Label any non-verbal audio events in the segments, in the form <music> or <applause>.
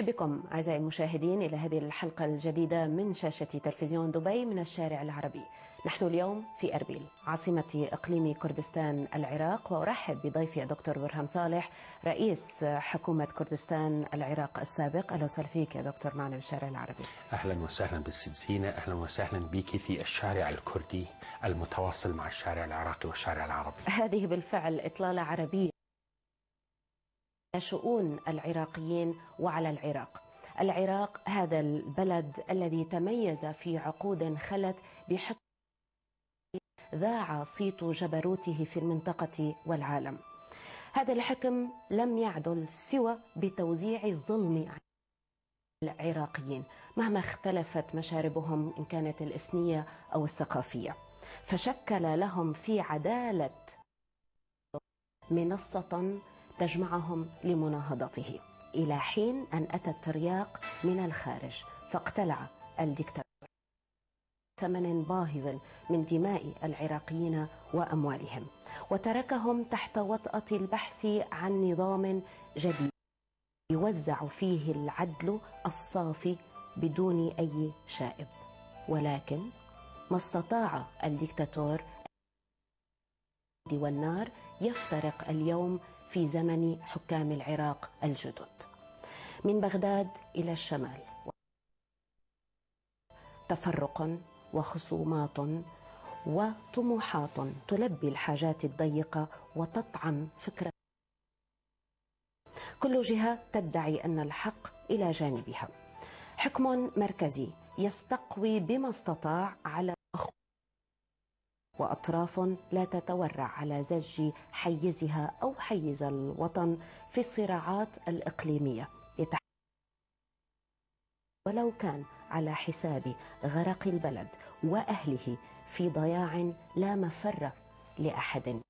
أرحب بكم أعزائي المشاهدين إلى هذه الحلقة الجديدة من شاشة تلفزيون دبي من الشارع العربي نحن اليوم في أربيل عاصمة إقليم كردستان العراق وأرحب بضيفي الدكتور برهام صالح رئيس حكومة كردستان العراق السابق أهلا وسهلا فيك يا دكتور معنا في الشارع العربي أهلا وسهلا بالسنسينة أهلا وسهلا بك في الشارع الكردي المتواصل مع الشارع العراقي والشارع العربي هذه بالفعل إطلالة عربية شؤون العراقيين وعلى العراق العراق هذا البلد الذي تميز في عقود خلت بحق ذاع صيت جبروته في المنطقة والعالم هذا الحكم لم يعدل سوى بتوزيع الظلم العراقيين مهما اختلفت مشاربهم إن كانت الإثنية أو الثقافية فشكل لهم في عدالة منصة تجمعهم لمناهضته إلى حين أن أتى الترياق من الخارج فاقتلع الدكتاتور ثمن باهظ من دماء العراقيين وأموالهم وتركهم تحت وطأة البحث عن نظام جديد يوزع فيه العدل الصافي بدون أي شائب ولكن ما استطاع الدكتاتور والنار يفترق اليوم في زمن حكام العراق الجدد من بغداد إلى الشمال تفرق وخصومات وطموحات تلبي الحاجات الضيقة وتطعم فكرة كل جهة تدعي أن الحق إلى جانبها حكم مركزي يستقوي بما استطاع على واطراف لا تتورع على زج حيزها او حيز الوطن في الصراعات الاقليميه ولو كان على حساب غرق البلد واهله في ضياع لا مفر لاحد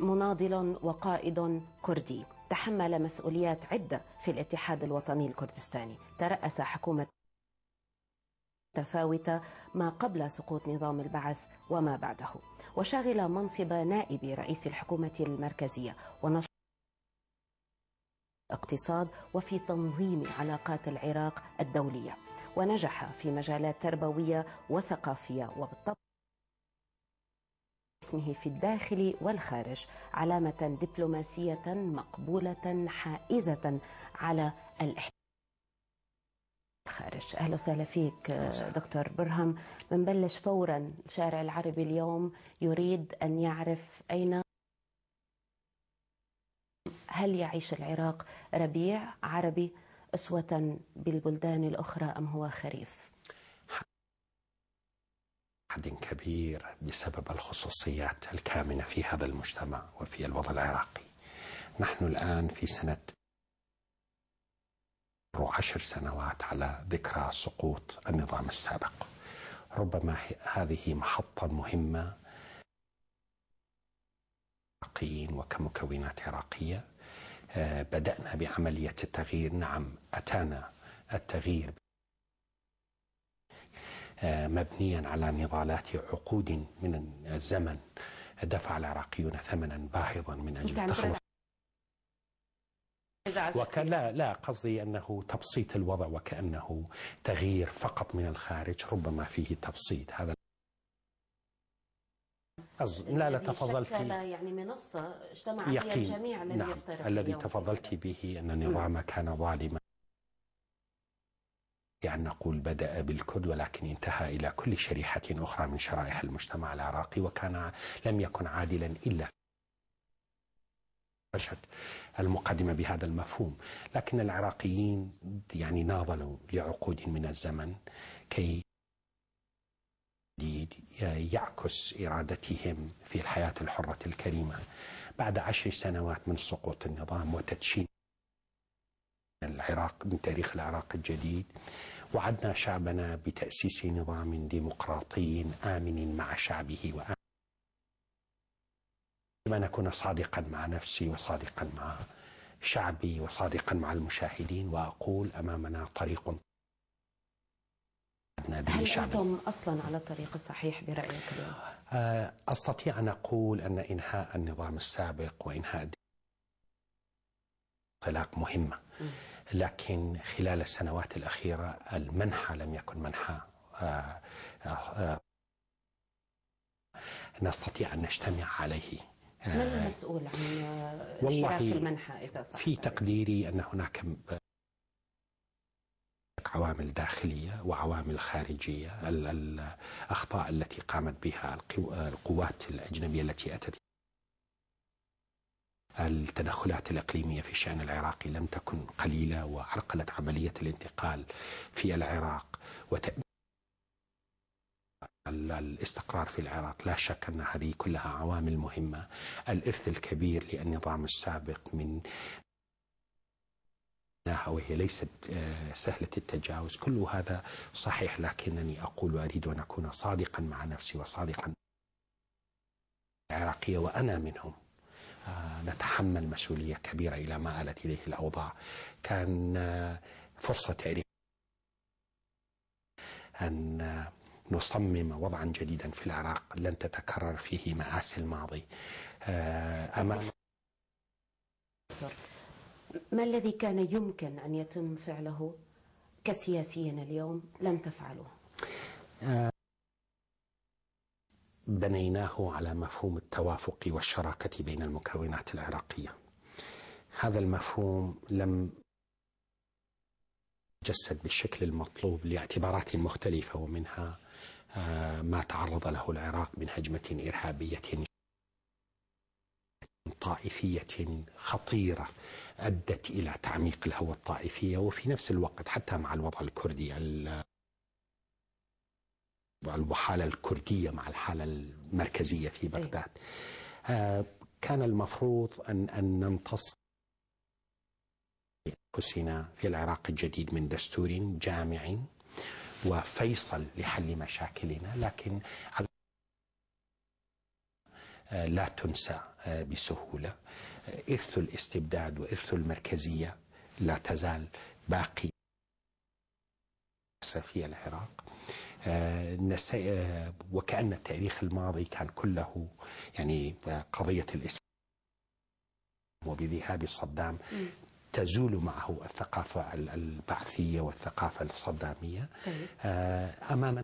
مناضل وقائد كردي تحمل مسؤوليات عده في الاتحاد الوطني الكردستاني تراس حكومه متفاوتة ما قبل سقوط نظام البعث وما بعده وشغل منصب نائب رئيس الحكومة المركزية ونشر اقتصاد وفي تنظيم علاقات العراق الدولية ونجح في مجالات تربوية وثقافية وبالطبع اسمه في الداخل والخارج علامة دبلوماسية مقبولة حائزة على الاحتلال خارج اهلا وسهلا فيك دكتور برهم بنبلش فورا الشارع العربي اليوم يريد ان يعرف اين هل يعيش العراق ربيع عربي اسوه بالبلدان الاخرى ام هو خريف حد كبير بسبب الخصوصيات الكامنه في هذا المجتمع وفي الوضع العراقي نحن الان في سنه عشر سنوات على ذكرى سقوط النظام السابق ربما هذه محطة مهمة عراقيين وكمكونات عراقية آه، بدأنا بعملية التغيير نعم أتانا التغيير آه، مبنيا على نضالات عقود من الزمن دفع العراقيون ثمنا باهظا من أجل التخلص وكان لا لا قصدي أنه تبسيط الوضع وكأنه تغيير فقط من الخارج ربما فيه تبسيط هذا أز... يعني لا لا تفضلت يعني منصة اجتمع فيها الجميع الذي نعم يفترق الذي تفضلت به أن نعم. النظام كان ظالما يعني نقول بدأ بالكرد ولكن انتهى إلى كل شريحة أخرى من شرائح المجتمع العراقي وكان لم يكن عادلا إلا مشهد المقدمة بهذا المفهوم لكن العراقيين يعني ناضلوا لعقود من الزمن كي يعكس إرادتهم في الحياة الحرة الكريمة بعد عشر سنوات من سقوط النظام وتدشين العراق من تاريخ العراق الجديد وعدنا شعبنا بتأسيس نظام ديمقراطي آمن مع شعبه وآمن أن أكون صادقا مع نفسي وصادقا مع شعبي وصادقا مع المشاهدين وأقول أمامنا طريق هل أنتم أصلا على الطريق الصحيح برأيك اليوم؟ آه، أستطيع أن أقول أن إنهاء النظام السابق وإنهاء انطلاق مهمة لكن خلال السنوات الأخيرة المنحى لم يكن منحى آه، آه، نستطيع أن نجتمع عليه من آه. المسؤول عن والله في المنحى إذا صح في تقديري أن هناك عوامل داخلية وعوامل خارجية الأخطاء التي قامت بها القوات الأجنبية التي أتت التدخلات الإقليمية في الشأن العراقي لم تكن قليلة وعرقلت عملية الانتقال في العراق وتأمين الاستقرار في العراق لا شك أن هذه كلها عوامل مهمة الإرث الكبير للنظام السابق من وهي ليست آه، سهلة التجاوز كل هذا صحيح لكنني أقول وأريد أن أكون صادقا مع نفسي وصادقا العراقية وأنا منهم آه، نتحمل مسؤولية كبيرة إلى ما آلت إليه الأوضاع كان آه، فرصة تاريخية أن نصمم وضعا جديدا في العراق لن تتكرر فيه مآسي الماضي آه، أما ما الذي كان يمكن أن يتم فعله كسياسيين اليوم لم تفعلوه آه، بنيناه على مفهوم التوافق والشراكة بين المكونات العراقية هذا المفهوم لم جسد بالشكل المطلوب لاعتبارات مختلفة ومنها آه، ما تعرض له العراق من هجمة إرهابية طائفية خطيرة أدت إلى تعميق الهوى الطائفية وفي نفس الوقت حتى مع الوضع الكردي الوحالة الكردية مع الحالة المركزية في إيه. بغداد آه، كان المفروض أن, أن ننتصر أنفسنا في العراق الجديد من دستور جامع وفيصل لحل مشاكلنا لكن آه، لا تنسى آه، بسهولة آه، إرث الاستبداد وإرث المركزية لا تزال باقي في العراق وكأن التاريخ الماضي كان كله يعني قضية الإسلام وبذهاب صدام تزول معه الثقافة البعثية والثقافة الصدامية طيب. آه، أمام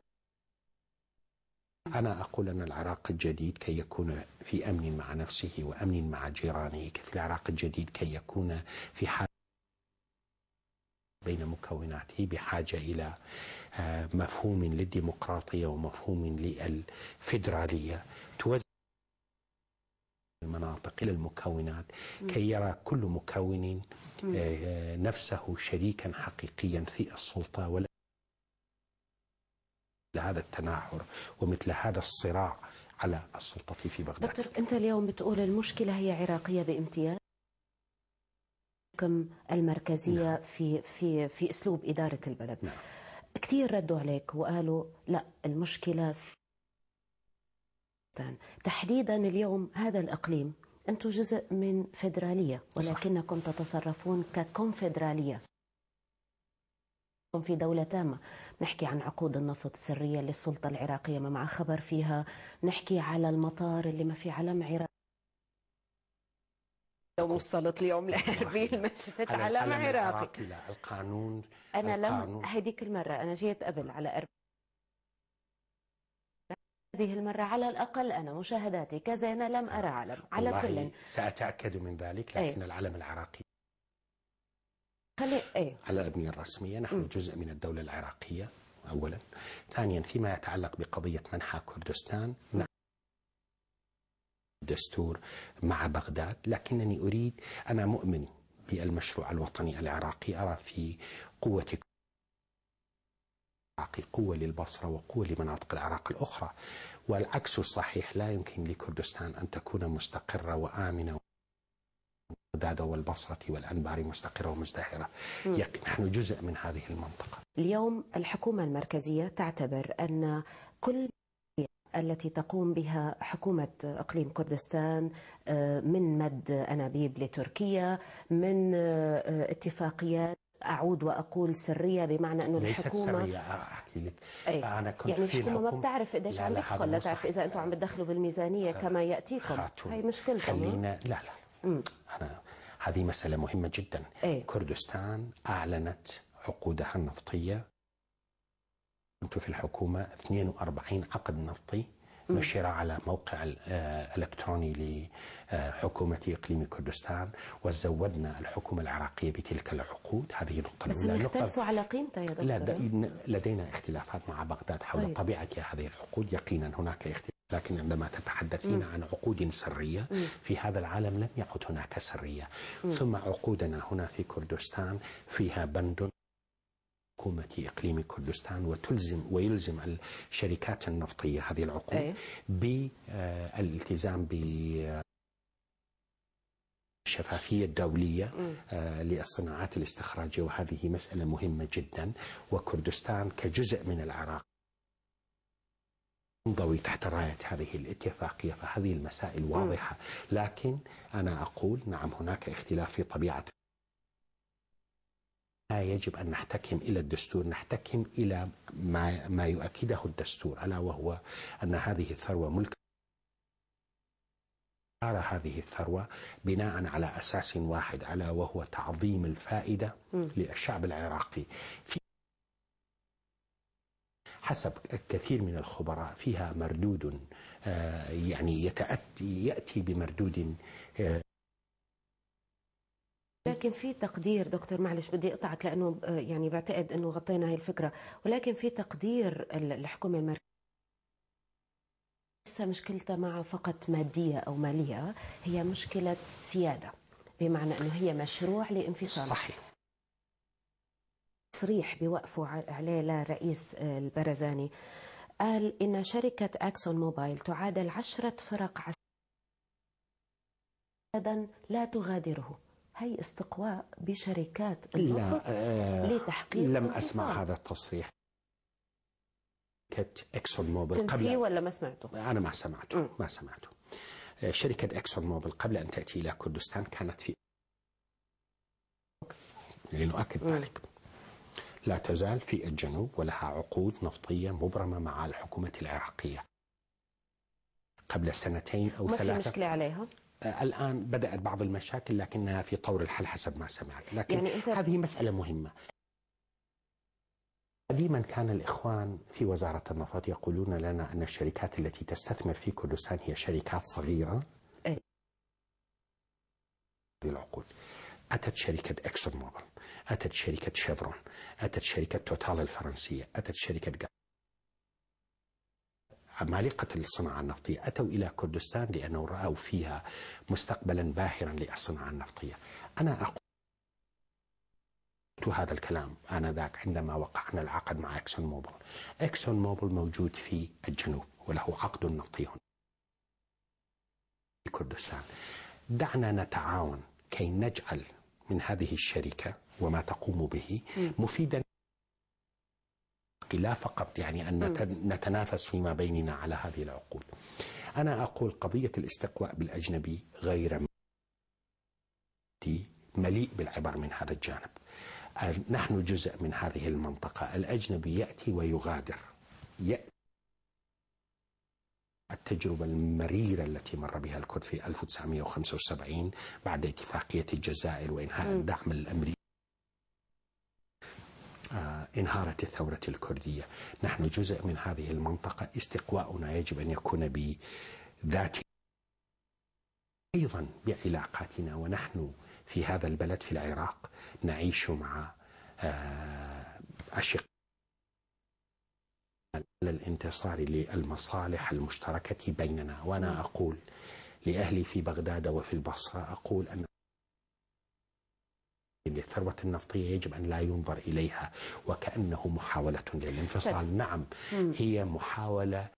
أنا أقول أن العراق الجديد كي يكون في أمن مع نفسه وأمن مع جيرانه في العراق الجديد كي يكون في حال بين مكوناته بحاجة إلى آه، مفهوم للديمقراطية ومفهوم للفيدرالية المناطق إلى المكونات كي يرى كل مكون آه، نفسه شريكا حقيقيا في السلطة ولا هذا التناحر ومثل هذا الصراع على السلطة في بغداد دكتور أنت اليوم بتقول المشكلة هي عراقية بامتياز المركزية نعم. في في في أسلوب إدارة البلد نعم. كثير ردوا عليك وقالوا لا المشكلة في تحديدا اليوم هذا الإقليم أنتم جزء من فدرالية ولكنكم تتصرفون ككونفدرالية في دولة تامة نحكي عن عقود النفط السرية للسلطة العراقية ما مع خبر فيها نحكي على المطار اللي ما في علم عراقي لو وصلت اليوم لاربيل ما شفت علم, علم عراقي لا القانون أنا القانون. لم هذيك المرة أنا جيت قبل على أربيل هذه المرة على الأقل أنا مشاهداتي كزينة لم أرى علم على كل سأتأكد من ذلك إيه. لكن أي. العلم العراقي خلي... أي. على الأبنية الرسمية نحن م. جزء من الدولة العراقية أولا ثانيا فيما يتعلق بقضية منحى كردستان نعم الدستور مع بغداد لكنني أريد أنا مؤمن بالمشروع الوطني العراقي أرى في قوة العراقي قوة للبصرة وقوة لمناطق العراق الأخرى والعكس الصحيح لا يمكن لكردستان أن تكون مستقرة وآمنة بغداد والبصرة والأنبار مستقرة ومزدهرة نحن جزء من هذه المنطقة اليوم الحكومة المركزية تعتبر أن كل التي تقوم بها حكومة إقليم كردستان آه، من مد أنابيب لتركيا من آه، اتفاقيات اعود واقول سريه بمعنى انه الحكومه ليست سريه احكي لك أي. انا كنت يعني في الحكومه ما بتعرف قديش عم تدخل لا تعرف اذا انتم عم بتدخلوا بالميزانيه كما ياتيكم هي مشكلتكم خلينا لا لا انا هذه مساله مهمه جدا أي. كردستان اعلنت عقودها النفطيه كنت في الحكومه 42 عقد نفطي نشر على موقع آه، الإلكتروني لحكومة إقليم كردستان وزودنا الحكومة العراقية بتلك العقود هذه نقطة بس هل اختلفوا على قيمتها طيب يا دكتور لدينا اختلافات مع بغداد حول طيب. طبيعة هذه العقود يقينا هناك اختلاف لكن عندما تتحدثين عن عقود سرية في هذا العالم لم يعد هناك سرية ثم عقودنا هنا في كردستان فيها بند حكومة إقليم كردستان وتلزم ويلزم الشركات النفطية هذه العقود أيه؟ بالالتزام ب الشفافية الدولية آه للصناعات الاستخراجية وهذه مسألة مهمة جدا وكردستان كجزء من العراق تنضوي تحت راية هذه الاتفاقية فهذه المسائل واضحة لكن أنا أقول نعم هناك اختلاف في طبيعة يجب أن نحتكم إلى الدستور نحتكم إلى ما, ما يؤكده الدستور ألا وهو أن هذه الثروة ملك هذه الثروة بناء على أساس واحد ألا وهو تعظيم الفائدة للشعب العراقي في حسب كثير من الخبراء فيها مردود آه، يعني يتأتي يأتي بمردود آه، ولكن في تقدير دكتور معلش بدي اقطعك لانه آه، يعني بعتقد انه غطينا هاي الفكره ولكن في تقدير الحكومه المركزيه مشكلتها مع فقط ماديه او ماليه هي مشكله سياده بمعنى انه هي مشروع لانفصال صحيح تصريح بوقفه عليه لرئيس آه، البرزاني قال إن شركة أكسون موبايل تعادل عشرة فرق عسكرية لا تغادره هي استقواء بشركات النفط آه، لتحقيق لم أسمع أسمع هذا التصريح شركة اكسون موبل قبل ولا ما سمعته؟ أنا ما سمعته ما سمعته آه، شركة اكسون موبل قبل أن تأتي إلى كردستان كانت في لنؤكد ذلك لا تزال في الجنوب ولها عقود نفطية مبرمة مع الحكومة العراقية قبل سنتين أو ثلاثة ما في مشكلة عليها؟ آه، الآن بدأت بعض المشاكل لكنها في طور الحل حسب ما سمعت لكن يعني انت... هذه مسألة مهمة قديما كان الإخوان في وزارة النفط يقولون لنا أن الشركات التي تستثمر في كردستان هي شركات صغيرة للعقود إيه. أتت شركة إكسون موبل أتت شركة شيفرون أتت شركة توتال الفرنسية أتت شركة عمالقة الصناعة النفطية أتوا إلى كردستان لأنه رأوا فيها مستقبلا باهرا للصناعة النفطية أنا أقول هذا الكلام آنذاك عندما وقعنا العقد مع إكسون موبل إكسون موبل موجود في الجنوب وله عقد نفطي هنا في كردستان دعنا نتعاون كي نجعل من هذه الشركة وما تقوم به مفيدا الحق لا فقط يعني أن نتنافس فيما بيننا على هذه العقول أنا أقول قضية الاستقواء بالأجنبي غير مليء بالعبر من هذا الجانب نحن جزء من هذه المنطقة الأجنبي يأتي ويغادر يأتي التجربة المريرة التي مر بها الكرد في 1975 بعد اتفاقية الجزائر وإنهاء الدعم الأمريكي انهارت الثورة الكردية نحن جزء من هذه المنطقة استقواؤنا يجب أن يكون بذات أيضا بعلاقاتنا ونحن في هذا البلد في العراق نعيش مع آه، أشقاء على الانتصار للمصالح المشتركة بيننا وأنا أقول لأهلي في بغداد وفي البصرة أقول أن الثروة النفطية يجب أن لا ينظر إليها وكأنه محاولة للانفصال طيب. نعم هي محاولة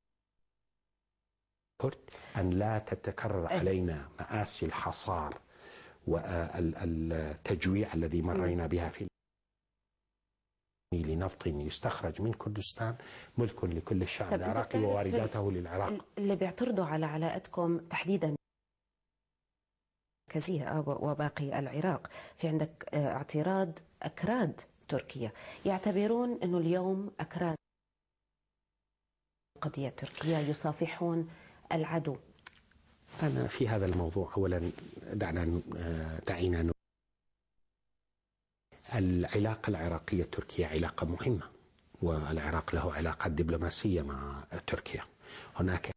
أن لا تتكرر إيه. علينا مآسي الحصار والتجويع الذي مرينا بها في لنفط يستخرج من كردستان ملك لكل الشعب طيب، العراقي ووارداته للعراق اللي بيعترضوا على علاقتكم تحديدا كزيها آه، وباقي العراق في عندك آه، اعتراض أكراد تركيا يعتبرون أنه اليوم أكراد قضية تركيا يصافحون العدو أنا في هذا الموضوع أولا دعنا آه، دعينا العلاقة العراقية التركية علاقة مهمة والعراق له علاقات دبلوماسية مع تركيا هناك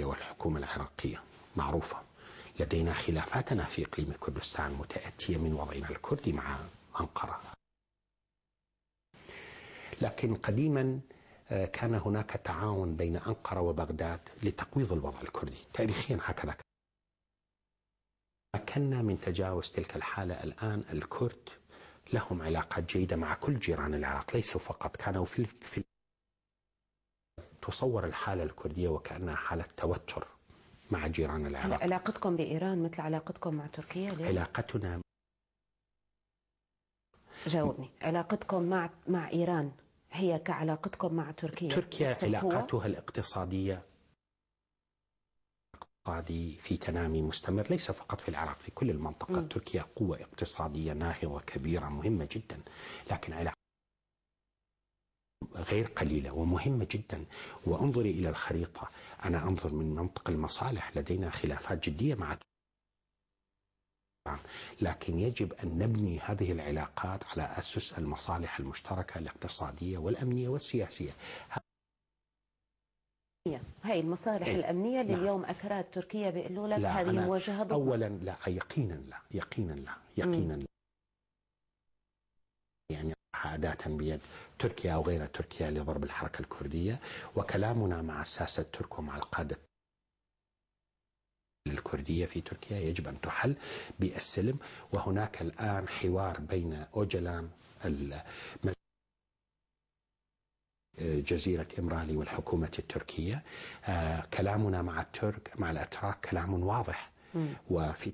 والحكومة العراقية معروفة لدينا خلافاتنا في إقليم كردستان متأتية من وضعنا الكردي مع أنقرة لكن قديما آه، كان هناك تعاون بين أنقرة وبغداد لتقويض الوضع الكردي تاريخيا هكذا مكنا من تجاوز تلك الحالة الآن الكرد لهم علاقات جيدة مع كل جيران العراق ليسوا فقط كانوا في, في تصور الحالة الكردية وكأنها حالة توتر مع جيران العراق علاقتكم بإيران مثل علاقتكم مع تركيا ليه؟ علاقتنا جاوبني علاقتكم مع مع إيران هي كعلاقتكم مع تركيا تركيا علاقتها الاقتصادية اقتصادي في تنامي مستمر ليس فقط في العراق في كل المنطقة م. تركيا قوة اقتصادية ناهضة كبيرة مهمة جدا لكن علاقة غير قليلة ومهمة جدا وانظري إلى الخريطة أنا أنظر من منطق المصالح لدينا خلافات جدية مع لكن يجب أن نبني هذه العلاقات على أسس المصالح المشتركة الاقتصادية والأمنية والسياسية هاي المصالح إيه؟ الأمنية اللي نعم. اليوم أكراد تركيا بيقولوا لك هذه مواجهة ضد أولا لا يقينا لا يقينا لا يقينا لا عادة بيد تركيا أو غير تركيا لضرب الحركة الكردية وكلامنا مع الساسة الترك ومع القادة الكردية في تركيا يجب أن تحل بالسلم وهناك الآن حوار بين أوجلان جزيرة إمرالي والحكومة التركية آه، كلامنا مع الترك مع الأتراك كلام واضح وفي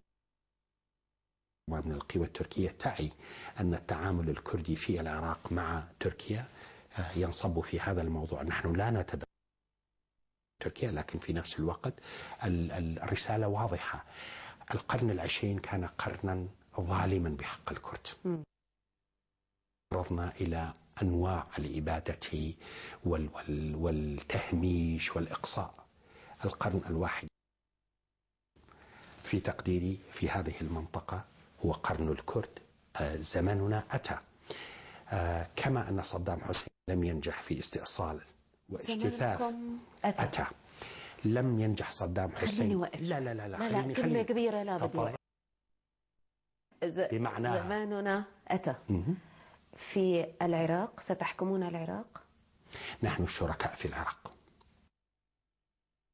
ومن القوى التركية تعي أن التعامل الكردي في العراق مع تركيا آه، ينصب في هذا الموضوع نحن لا نتدخل تركيا لكن في نفس الوقت الرسالة واضحة القرن العشرين كان قرنا ظالما بحق الكرد تعرضنا إلى أنواع الإبادة وال وال والتهميش والإقصاء القرن الواحد في تقديري في هذه المنطقة هو قرن الكرد آه، زماننا أتى آه، كما أن صدام حسين لم ينجح في استئصال واجتثاث أتى. أتى لم ينجح صدام حسين لا لا لا لا, خليني لا, كلمة خليني كبيرة لا بدي بمعنى زماننا أتى في العراق ستحكمون العراق نحن الشركاء في العراق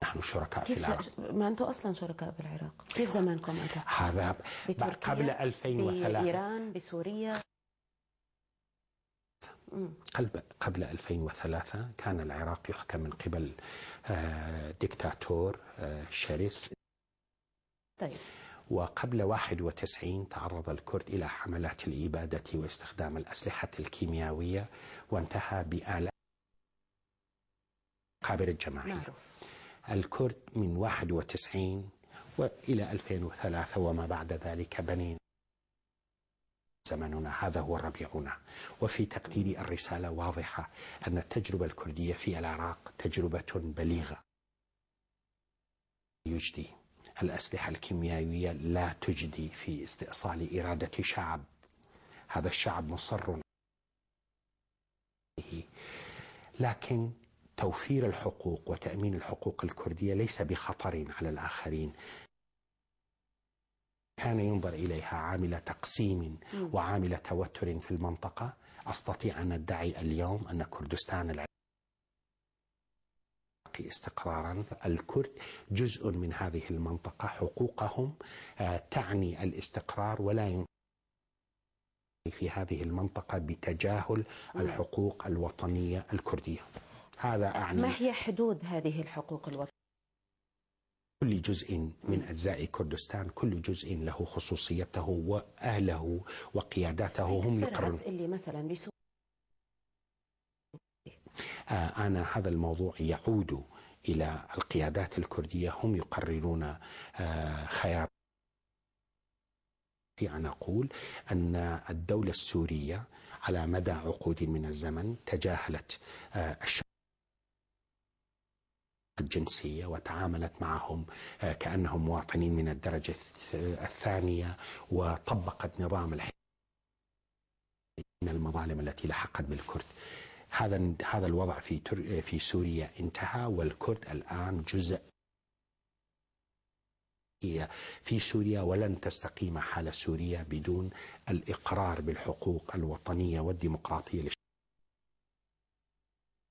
نحن شركاء في العراق ما انتم اصلا شركاء بالعراق كيف زمانكم انت هذا قبل 2003 بايران بسوريا قبل 2003 كان العراق يحكم من قبل آه، دكتاتور آه، شرس طيب وقبل 91 تعرض الكرد إلى حملات الإبادة واستخدام الأسلحة الكيميائية وانتهى بآلاف قابر الجماعية معروف. الكرد من 91 وإلى 2003 وما بعد ذلك بنين زمننا هذا هو ربيعنا وفي تقديري الرسالة واضحة أن التجربة الكردية في العراق تجربة بليغة يجدي الأسلحة الكيميائية لا تجدي في استئصال إرادة شعب هذا الشعب مصر لكن توفير الحقوق وتامين الحقوق الكرديه ليس بخطر على الاخرين كان ينظر اليها عامل تقسيم وعامل توتر في المنطقه استطيع ان ادعي اليوم ان كردستان العراق استقرارا الكرد جزء من هذه المنطقة حقوقهم آه، تعني الاستقرار ولا ينقل في هذه المنطقة بتجاهل الحقوق الوطنية الكردية هذا أعني ما هي حدود هذه الحقوق الوطنية؟ كل جزء من أجزاء كردستان كل جزء له خصوصيته وأهله وقياداته طيب، هم يقررون اللي مثلا بسوريا آه، أنا هذا الموضوع يعود إلى القيادات الكردية هم يقررون آه، خيار أن أقول أن الدولة السورية على مدى عقود من الزمن تجاهلت آه، الشعب الجنسية وتعاملت معهم آه، كأنهم مواطنين من الدرجة الثانية وطبقت نظام من المظالم التي لحقت بالكرد هذا هذا الوضع في آه، في سوريا انتهى والكرد الان جزء في سوريا ولن تستقيم حالة سوريا بدون الإقرار بالحقوق الوطنية والديمقراطية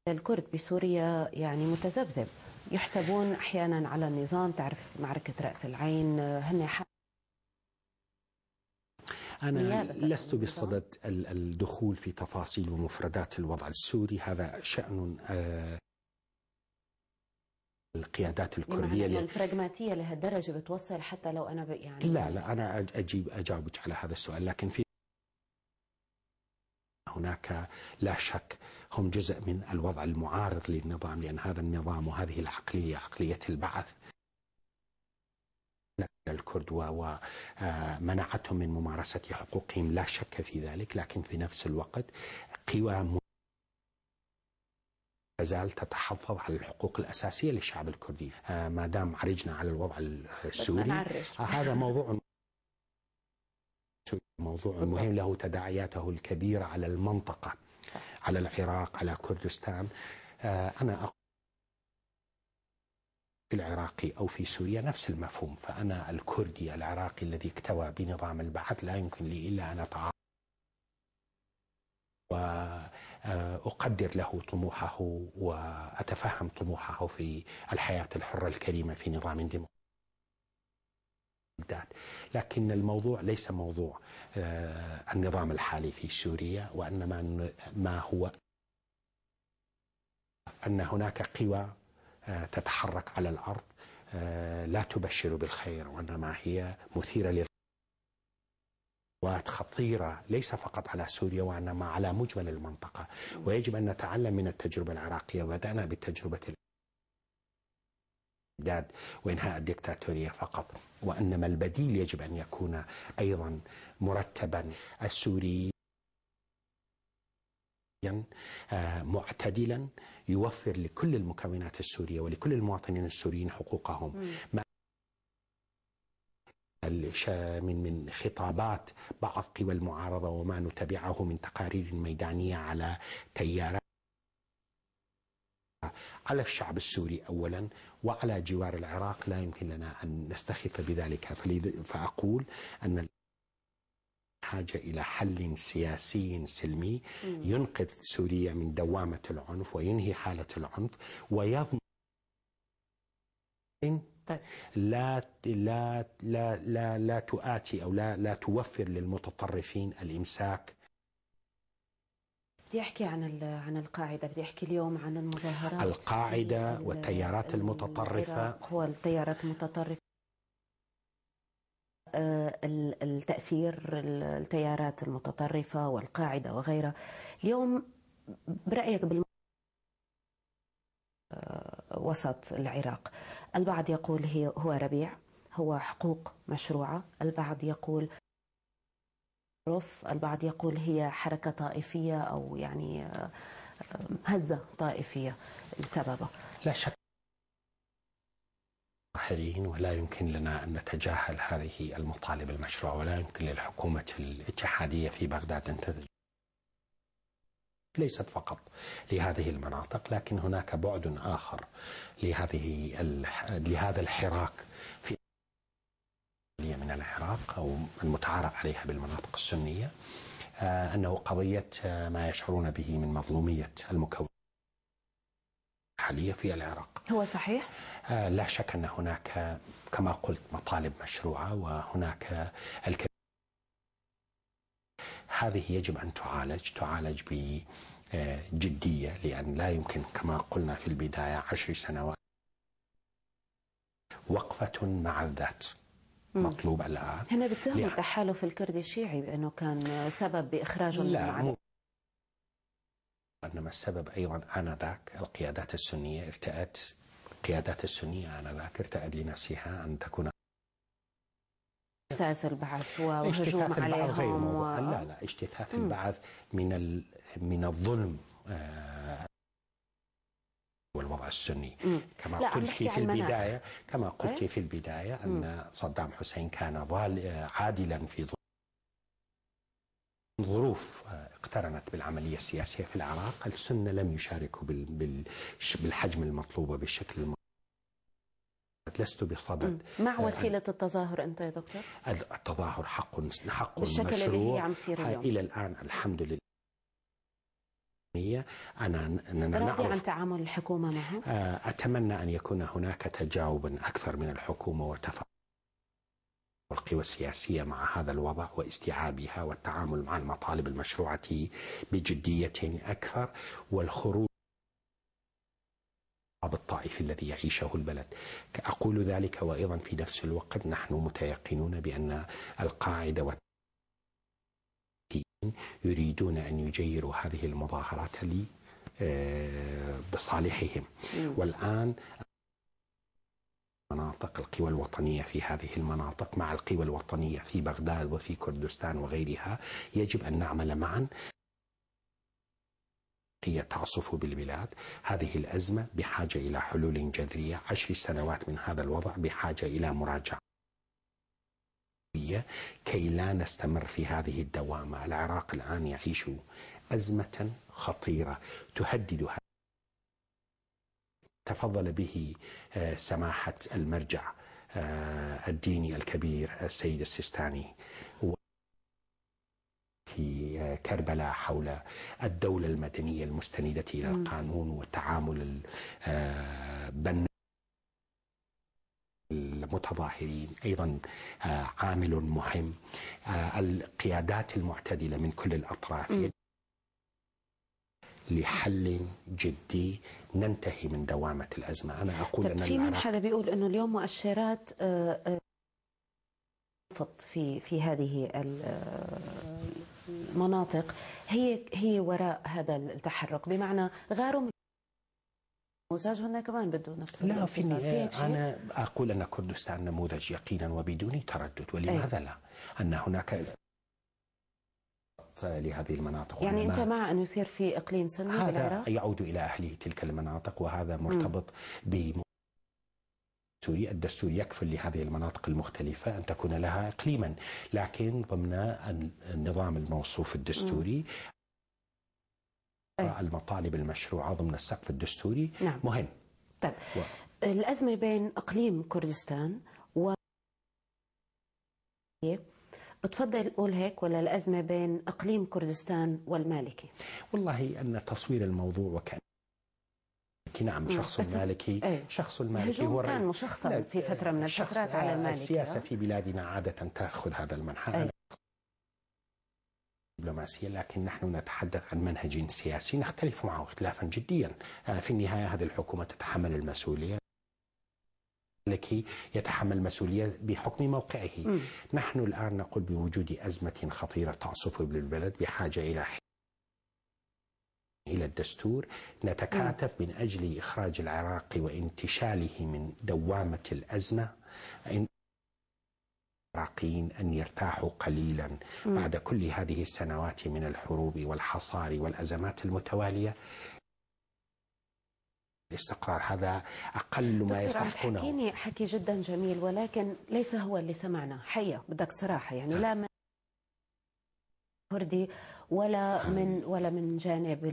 الكرد بسوريا يعني متذبذب يحسبون احيانا على النظام تعرف معركه راس العين هن أنا لست بصدد الدخول في تفاصيل ومفردات الوضع السوري هذا شأن آه، القيادات الكردية يعني البراغماتية لهالدرجة بتوصل حتى لو أنا يعني لا لا أنا أجيب أجاوبك على هذا السؤال لكن في هناك لا شك هم جزء من الوضع المعارض للنظام لأن هذا النظام وهذه العقلية عقلية البعث الكرد ومنعتهم آه، من ممارسة حقوقهم لا شك في ذلك لكن في نفس الوقت قوى تزال تتحفظ على الحقوق الأساسية للشعب الكردي آه، ما دام عرجنا على الوضع السوري آه، هذا موضوع موضوع مهم له تداعياته الكبيرة على المنطقة صح. على العراق على كردستان آه، أنا أقول في العراقي أو في سوريا نفس المفهوم فأنا الكردي العراقي الذي اكتوى بنظام البعث لا يمكن لي إلا أن أتعاطى وأقدر له طموحه وأتفهم طموحه في الحياة الحرة الكريمة في نظام ديمقراطي بغداد لكن الموضوع ليس موضوع آه، النظام الحالي في سوريا وإنما ما هو أن هناك قوى آه، تتحرك على الأرض آه، لا تبشر بالخير وإنما هي مثيرة لل خطيرة ليس فقط على سوريا وإنما على مجمل المنطقة ويجب أن نتعلم من التجربة العراقية بدأنا بالتجربة الاستبداد وإنهاء الدكتاتورية فقط وإنما البديل يجب أن يكون أيضا مرتبا السوري معتدلا يوفر لكل المكونات السورية ولكل المواطنين السوريين حقوقهم من من خطابات بعض قوى المعارضة وما نتبعه من تقارير ميدانية على تيارات على الشعب السوري أولا وعلى جوار العراق لا يمكن لنا أن نستخف بذلك فأقول أن حاجة إلى حل سياسي سلمي ينقذ سوريا من دوامة العنف وينهي حالة العنف ويضمن طيب. لا لا لا لا لا تؤاتي او لا لا توفر للمتطرفين الامساك بدي احكي عن عن القاعده بدي احكي اليوم عن المظاهرات القاعده والتيارات المتطرفه هو التيارات المتطرفه آه، التاثير التيارات المتطرفه والقاعده وغيرها اليوم برايك بالم... آه، وسط العراق البعض يقول هي هو ربيع هو حقوق مشروعه البعض يقول معروف البعض يقول هي حركة طائفية أو يعني آه، هزة طائفية سببه لا شك ولا يمكن لنا أن نتجاهل هذه المطالب المشروعة ولا يمكن للحكومة الاتحادية في بغداد أن تتجاهل ليست فقط لهذه المناطق لكن هناك بعد آخر لهذه لهذا الحراك من العراق أو المتعارف عليها بالمناطق السنية آه، أنه قضية آه، ما يشعرون به من مظلومية المكون حالية في العراق هو صحيح؟ آه، لا شك أن هناك كما قلت مطالب مشروعة وهناك الكثير هذه يجب أن تعالج تعالج بجدية لأن لا يمكن كما قلنا في البداية عشر سنوات وقفة مع الذات مطلوب على هنا بتهم التحالف الكردي الشيعي بانه كان سبب باخراجه من المعارضه انما السبب ايضا انذاك القيادات السنيه ارتأت القيادات السنيه انذاك ارتأت لنفسها ان تكون اجتثاث البعث وهجوم عليهم و... لا لا اجتثاث البعث من ال... من الظلم آه الوضع السني كما قلت في البداية كما قلت إيه؟ في البداية أن صدام حسين كان عادلا في ظروف آه، اقترنت بالعملية السياسية في العراق السنة لم يشاركوا بالحجم المطلوب بالشكل المطلوب لست بصدد مع آه، وسيلة آه التظاهر أنت يا دكتور؟ التظاهر حق حق بالشكل مشروع اللي هي عم تصير آه، اليوم. إلى الآن الحمد لله هي أنا أننا عن تعامل الحكومة معها؟ آه، أتمنى أن يكون هناك تجاوب أكثر من الحكومة وتفاهم القوى السياسية مع هذا الوضع واستيعابها والتعامل مع المطالب المشروعة بجدية أكثر والخروج الطائفي الذي يعيشه البلد أقول ذلك وأيضا في نفس الوقت نحن متيقنون بأن القاعدة يريدون أن يجيروا هذه المظاهرات لي آه، بصالحهم والآن مناطق القوى الوطنية في هذه المناطق مع القوى الوطنية في بغداد وفي كردستان وغيرها يجب أن نعمل معا هي تعصف بالبلاد هذه الأزمة بحاجة إلى حلول جذرية عشر سنوات من هذا الوضع بحاجة إلى مراجعة كي لا نستمر في هذه الدوامة العراق الآن يعيش أزمة خطيرة تهددها تفضل به آه، سماحة المرجع آه، الديني الكبير السيد آه، السيستاني في كربلاء حول الدولة المدنية المستندة إلى القانون والتعامل البن المتظاهرين أيضا آه، عامل مهم آه، القيادات المعتدلة من كل الأطراف لحل جدي ننتهي من دوامة الأزمة أنا أقول طيب، أن في من حدا بيقول أنه اليوم مؤشرات آه، في في هذه المناطق هي هي وراء هذا التحرك بمعنى غاروا مزاج هنا كمان بده نفس لا في النهاية آه، أنا أقول أن كردستان نموذج يقينا وبدون تردد ولماذا لا أن هناك لهذه المناطق يعني أنت مع أن يصير في إقليم سني هذا بالعراق؟ يعود إلى أهله تلك المناطق وهذا مرتبط ب سوريا الدستور يكفل لهذه المناطق المختلفة أن تكون لها إقليما لكن ضمن النظام الموصوف الدستوري م. إيه؟ المطالب المشروعة ضمن السقف الدستوري نعم. مهم طيب و... الأزمة بين إقليم كردستان و بتفضل قول هيك ولا الأزمة بين إقليم كردستان والمالكي والله أن تصوير الموضوع وكان نعم شخص المالكي إيه. شخص المالكي هو كان مشخصا في فترة من الفترات على المالكي السياسة آه. في بلادنا عادة تأخذ هذا المنحى إيه. الدبلوماسية لكن نحن نتحدث عن منهج سياسي نختلف معه اختلافا جديا آه، في النهاية هذه الحكومة تتحمل المسؤولية لكي يتحمل مسؤولية بحكم موقعه م. نحن الآن نقول بوجود أزمة خطيرة تعصف بالبلد بحاجة إلى إلى الدستور نتكاتف من أجل إخراج العراق وانتشاله من دوامة الأزمة العراقيين أن يرتاحوا قليلا بعد كل هذه السنوات من الحروب والحصار والأزمات المتوالية الاستقرار هذا أقل ما يستحقونه حكيني حكي جدا جميل ولكن ليس هو اللي سمعنا حقيقة بدك صراحة يعني نعم. لا من كردي ولا نعم. من ولا من جانب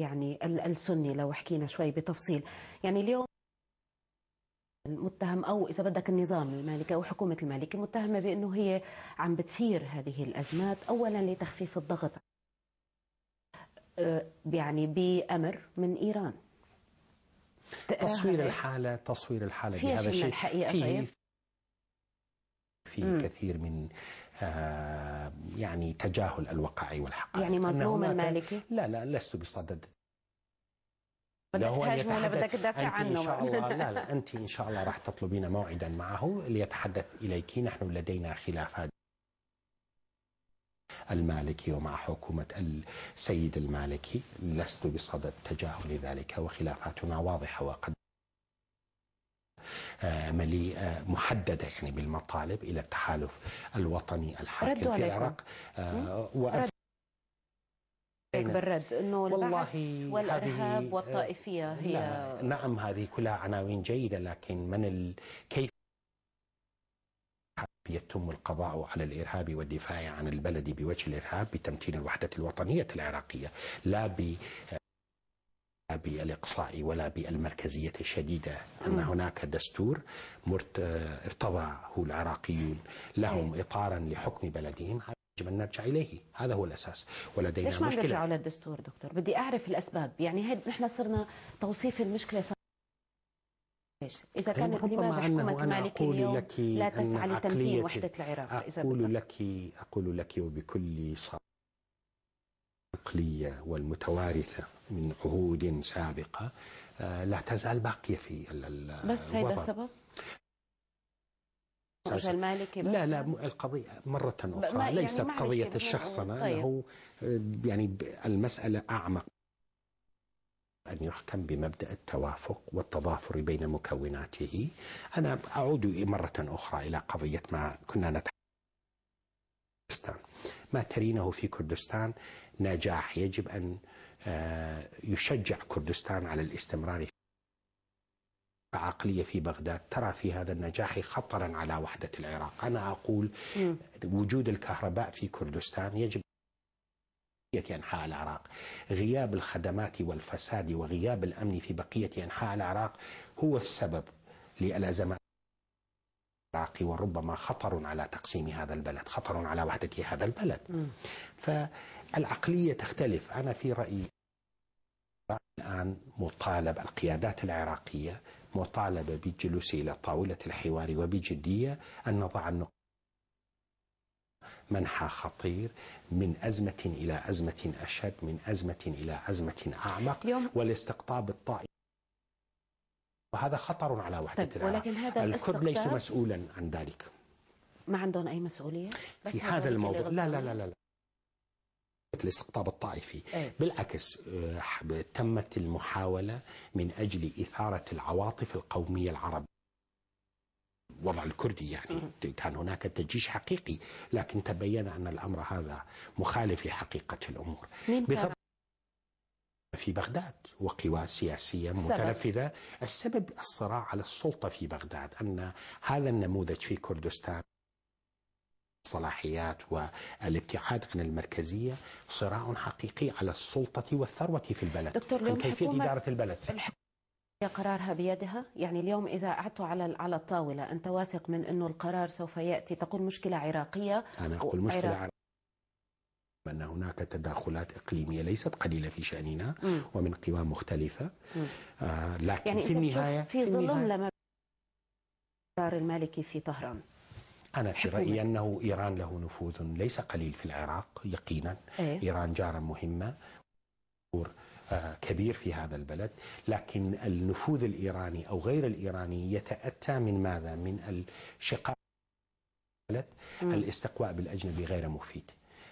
يعني السني لو حكينا شوي بتفصيل يعني اليوم المتهم او اذا بدك النظام المالكي او حكومه المالكي متهمه بانه هي عم بتثير هذه الازمات اولا لتخفيف الضغط آه، يعني بامر من ايران تصوير الحاله تصوير الحاله بهذا الشيء الحقيقه في طيب. كثير من آه، يعني تجاهل الواقع والحقائق يعني مظلوم المالكي؟ لا لا لست بصدد هو تهاجمه يتحدث بدك تدافع عنه إن شاء الله لا لا <laughs> أنت إن شاء الله راح تطلبين موعدا معه ليتحدث إليك نحن لدينا خلافات المالكي ومع حكومة السيد المالكي لست بصدد تجاهل ذلك وخلافاتنا واضحة وقد آه، مليئة محددة يعني بالمطالب إلى التحالف الوطني الحاكم في العراق آه، إيه، بالرد انه البعث والارهاب والطائفيه هي لا نعم هذه كلها عناوين جيده لكن من ال... كيف يتم القضاء على الارهاب والدفاع عن البلد بوجه الارهاب بتمتين الوحده الوطنيه العراقيه لا ب بالإقصاء ولا بالمركزية الشديدة أن هناك دستور ارتضاه العراقيون لهم إيه. إطارا لحكم بلدهم يجب أن نرجع إليه هذا هو الأساس ولدينا ليش ما نرجع نرجع للدستور دكتور بدي أعرف الأسباب يعني هيد نحن صرنا توصيف المشكلة صار إذا كانت لماذا حكومة مالك اليوم لك لا تسعى لتمكين وحدة العراق أقول لك أقول لك وبكل صراحة العقلية والمتوارثة من عهود سابقة آه، لا تزال باقية في بس هذا السبب الزوجة المالكي بس لا لا القضية مرة أخرى يعني ليست قضية الشخصنة يعني طيب. أنه يعني المسألة أعمق أن يحكم بمبدأ التوافق والتضافر بين مكوناته أنا أعود مرة أخرى إلى قضية ما كنا نتحدث ما ترينه في كردستان نجاح يجب أن آه، يشجع كردستان على الاستمرار عقلية في بغداد ترى في هذا النجاح خطرا على وحدة العراق أنا أقول وجود الكهرباء في كردستان يجب أنحاء العراق غياب الخدمات والفساد وغياب الأمن في بقية أنحاء العراق هو السبب للأزمات العراقي وربما خطر على تقسيم هذا البلد خطر على وحدة هذا البلد فالعقلية تختلف أنا في رأيي الآن مطالب القيادات العراقية مطالبة بالجلوس إلى طاولة الحوار وبجدية أن نضع النقاط منحى خطير من أزمة إلى أزمة أشد من أزمة إلى أزمة أعمق والاستقطاب الطائفي وهذا خطر على وحدة طيب العراق ولكن هذا الكرد ليس مسؤولا عن ذلك ما عندهم أي مسؤولية في هذا الموضوع لا لا لا, لا. الاستقطاب الطائفي أيه. بالعكس آه، تمت المحاولة من أجل إثارة العواطف القومية العربية الوضع الكردي يعني كان هناك تجيش حقيقي لكن تبين أن الأمر هذا مخالف لحقيقة الأمور بغض في بغداد وقوى سياسية متنفذة السبب الصراع على السلطة في بغداد أن هذا النموذج في كردستان الصلاحيات والابتعاد عن المركزية صراع حقيقي على السلطة والثروة في البلد دكتور اليوم عن كيفية إدارة البلد قرارها بيدها يعني اليوم إذا أعدتوا على على الطاولة أنت واثق من أنه القرار سوف يأتي تقول مشكلة عراقية أنا أقول و... مشكلة عراقية أن هناك تداخلات إقليمية ليست قليلة في شأننا م. ومن قوى مختلفة آه لكن يعني في النهاية في ظلم لما قرار المالكي في طهران أنا في رأيي أنه إيران له نفوذ ليس قليل في العراق يقينا أيه؟ إيران جارة مهمة آه، كبير في هذا البلد لكن النفوذ الإيراني أو غير الإيراني يتأتى من ماذا؟ من الشقاق الاستقواء بالأجنبي غير مفيد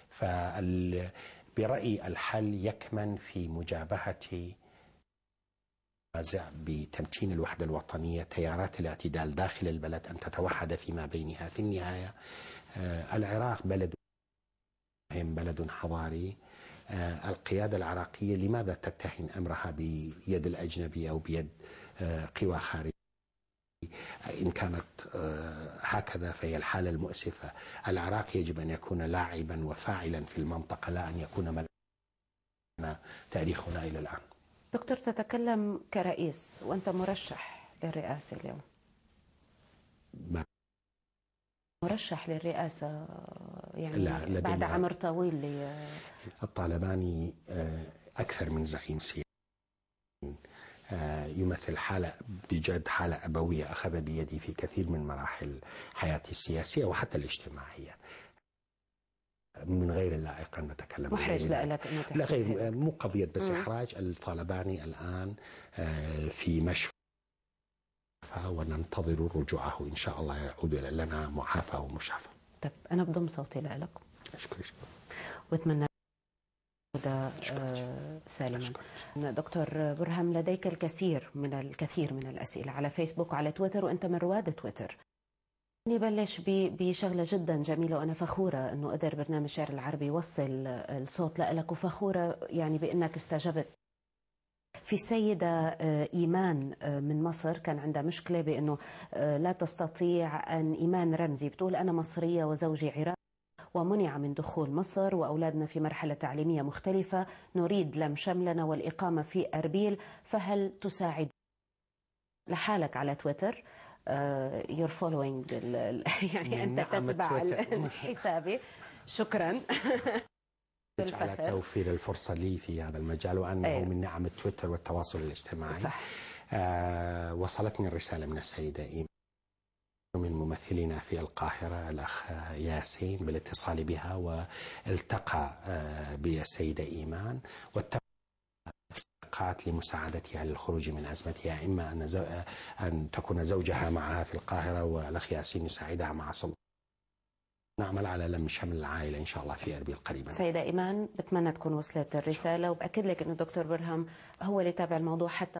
فبرأيي الحل يكمن في مجابهة نازع بتمتين الوحدة الوطنية تيارات الاعتدال داخل البلد أن تتوحد فيما بينها في النهاية آه، العراق بلد بلد حضاري آه، القيادة العراقية لماذا تتهن أمرها بيد الأجنبي أو بيد آه، قوى خارجية إن كانت هكذا فهي الحالة المؤسفة العراق يجب أن يكون لاعبا وفاعلا في المنطقة لا أن يكون ملعبا تاريخنا إلى الآن دكتور تتكلم كرئيس وأنت مرشح للرئاسة اليوم ما. مرشح للرئاسة يعني لا بعد عمر طويل لي الطالباني آه، أكثر من زعيم سياسي آه، يمثل حالة بجد حالة أبوية أخذ بيدي في كثير من مراحل حياتي السياسية وحتى الاجتماعية من غير اللائق أن نتكلم محرج لك لا غير مو قضية بس إحراج الطالباني الآن آه، في مشفى وننتظر رجوعه إن شاء الله يعود لنا معافى ومشافى طيب أنا بضم صوتي لك أشكرك وأتمنى سالما دكتور برهم لديك الكثير من الكثير من الأسئلة على فيسبوك وعلى تويتر وأنت من رواد تويتر نبلش بشغلة جدا جميلة وأنا فخورة أنه قدر برنامج شعر العربي يوصل الصوت لك وفخورة يعني بأنك استجبت في سيدة آه، إيمان آه، من مصر كان عندها مشكلة بأنه آه، لا تستطيع أن إيمان رمزي بتقول أنا مصرية وزوجي عراقي ومنع من دخول مصر وأولادنا في مرحلة تعليمية مختلفة نريد لم شملنا والإقامة في أربيل فهل تساعد لحالك على تويتر يور آه، فولوينج <laughs> يعني انت تتبع <laughs> حسابي شكرا <laughs> على توفير الفرصة لي في هذا المجال وأنه أيوة. من نعم التويتر والتواصل الاجتماعي صح. آه وصلتني الرسالة من السيدة إيمان من ممثلينا في القاهرة الأخ ياسين بالاتصال بها والتقى آه، بالسيدة إيمان العلاقات لمساعدتها للخروج من أزمتها إما أن, زو... أن تكون زوجها معها في القاهرة والأخ ياسين يساعدها مع سلطة نعمل على لم شمل العائلة إن شاء الله في أربيل قريبا سيدة إيمان بتمنى تكون وصلت الرسالة وبأكد لك أنه الدكتور برهم هو اللي تابع الموضوع حتى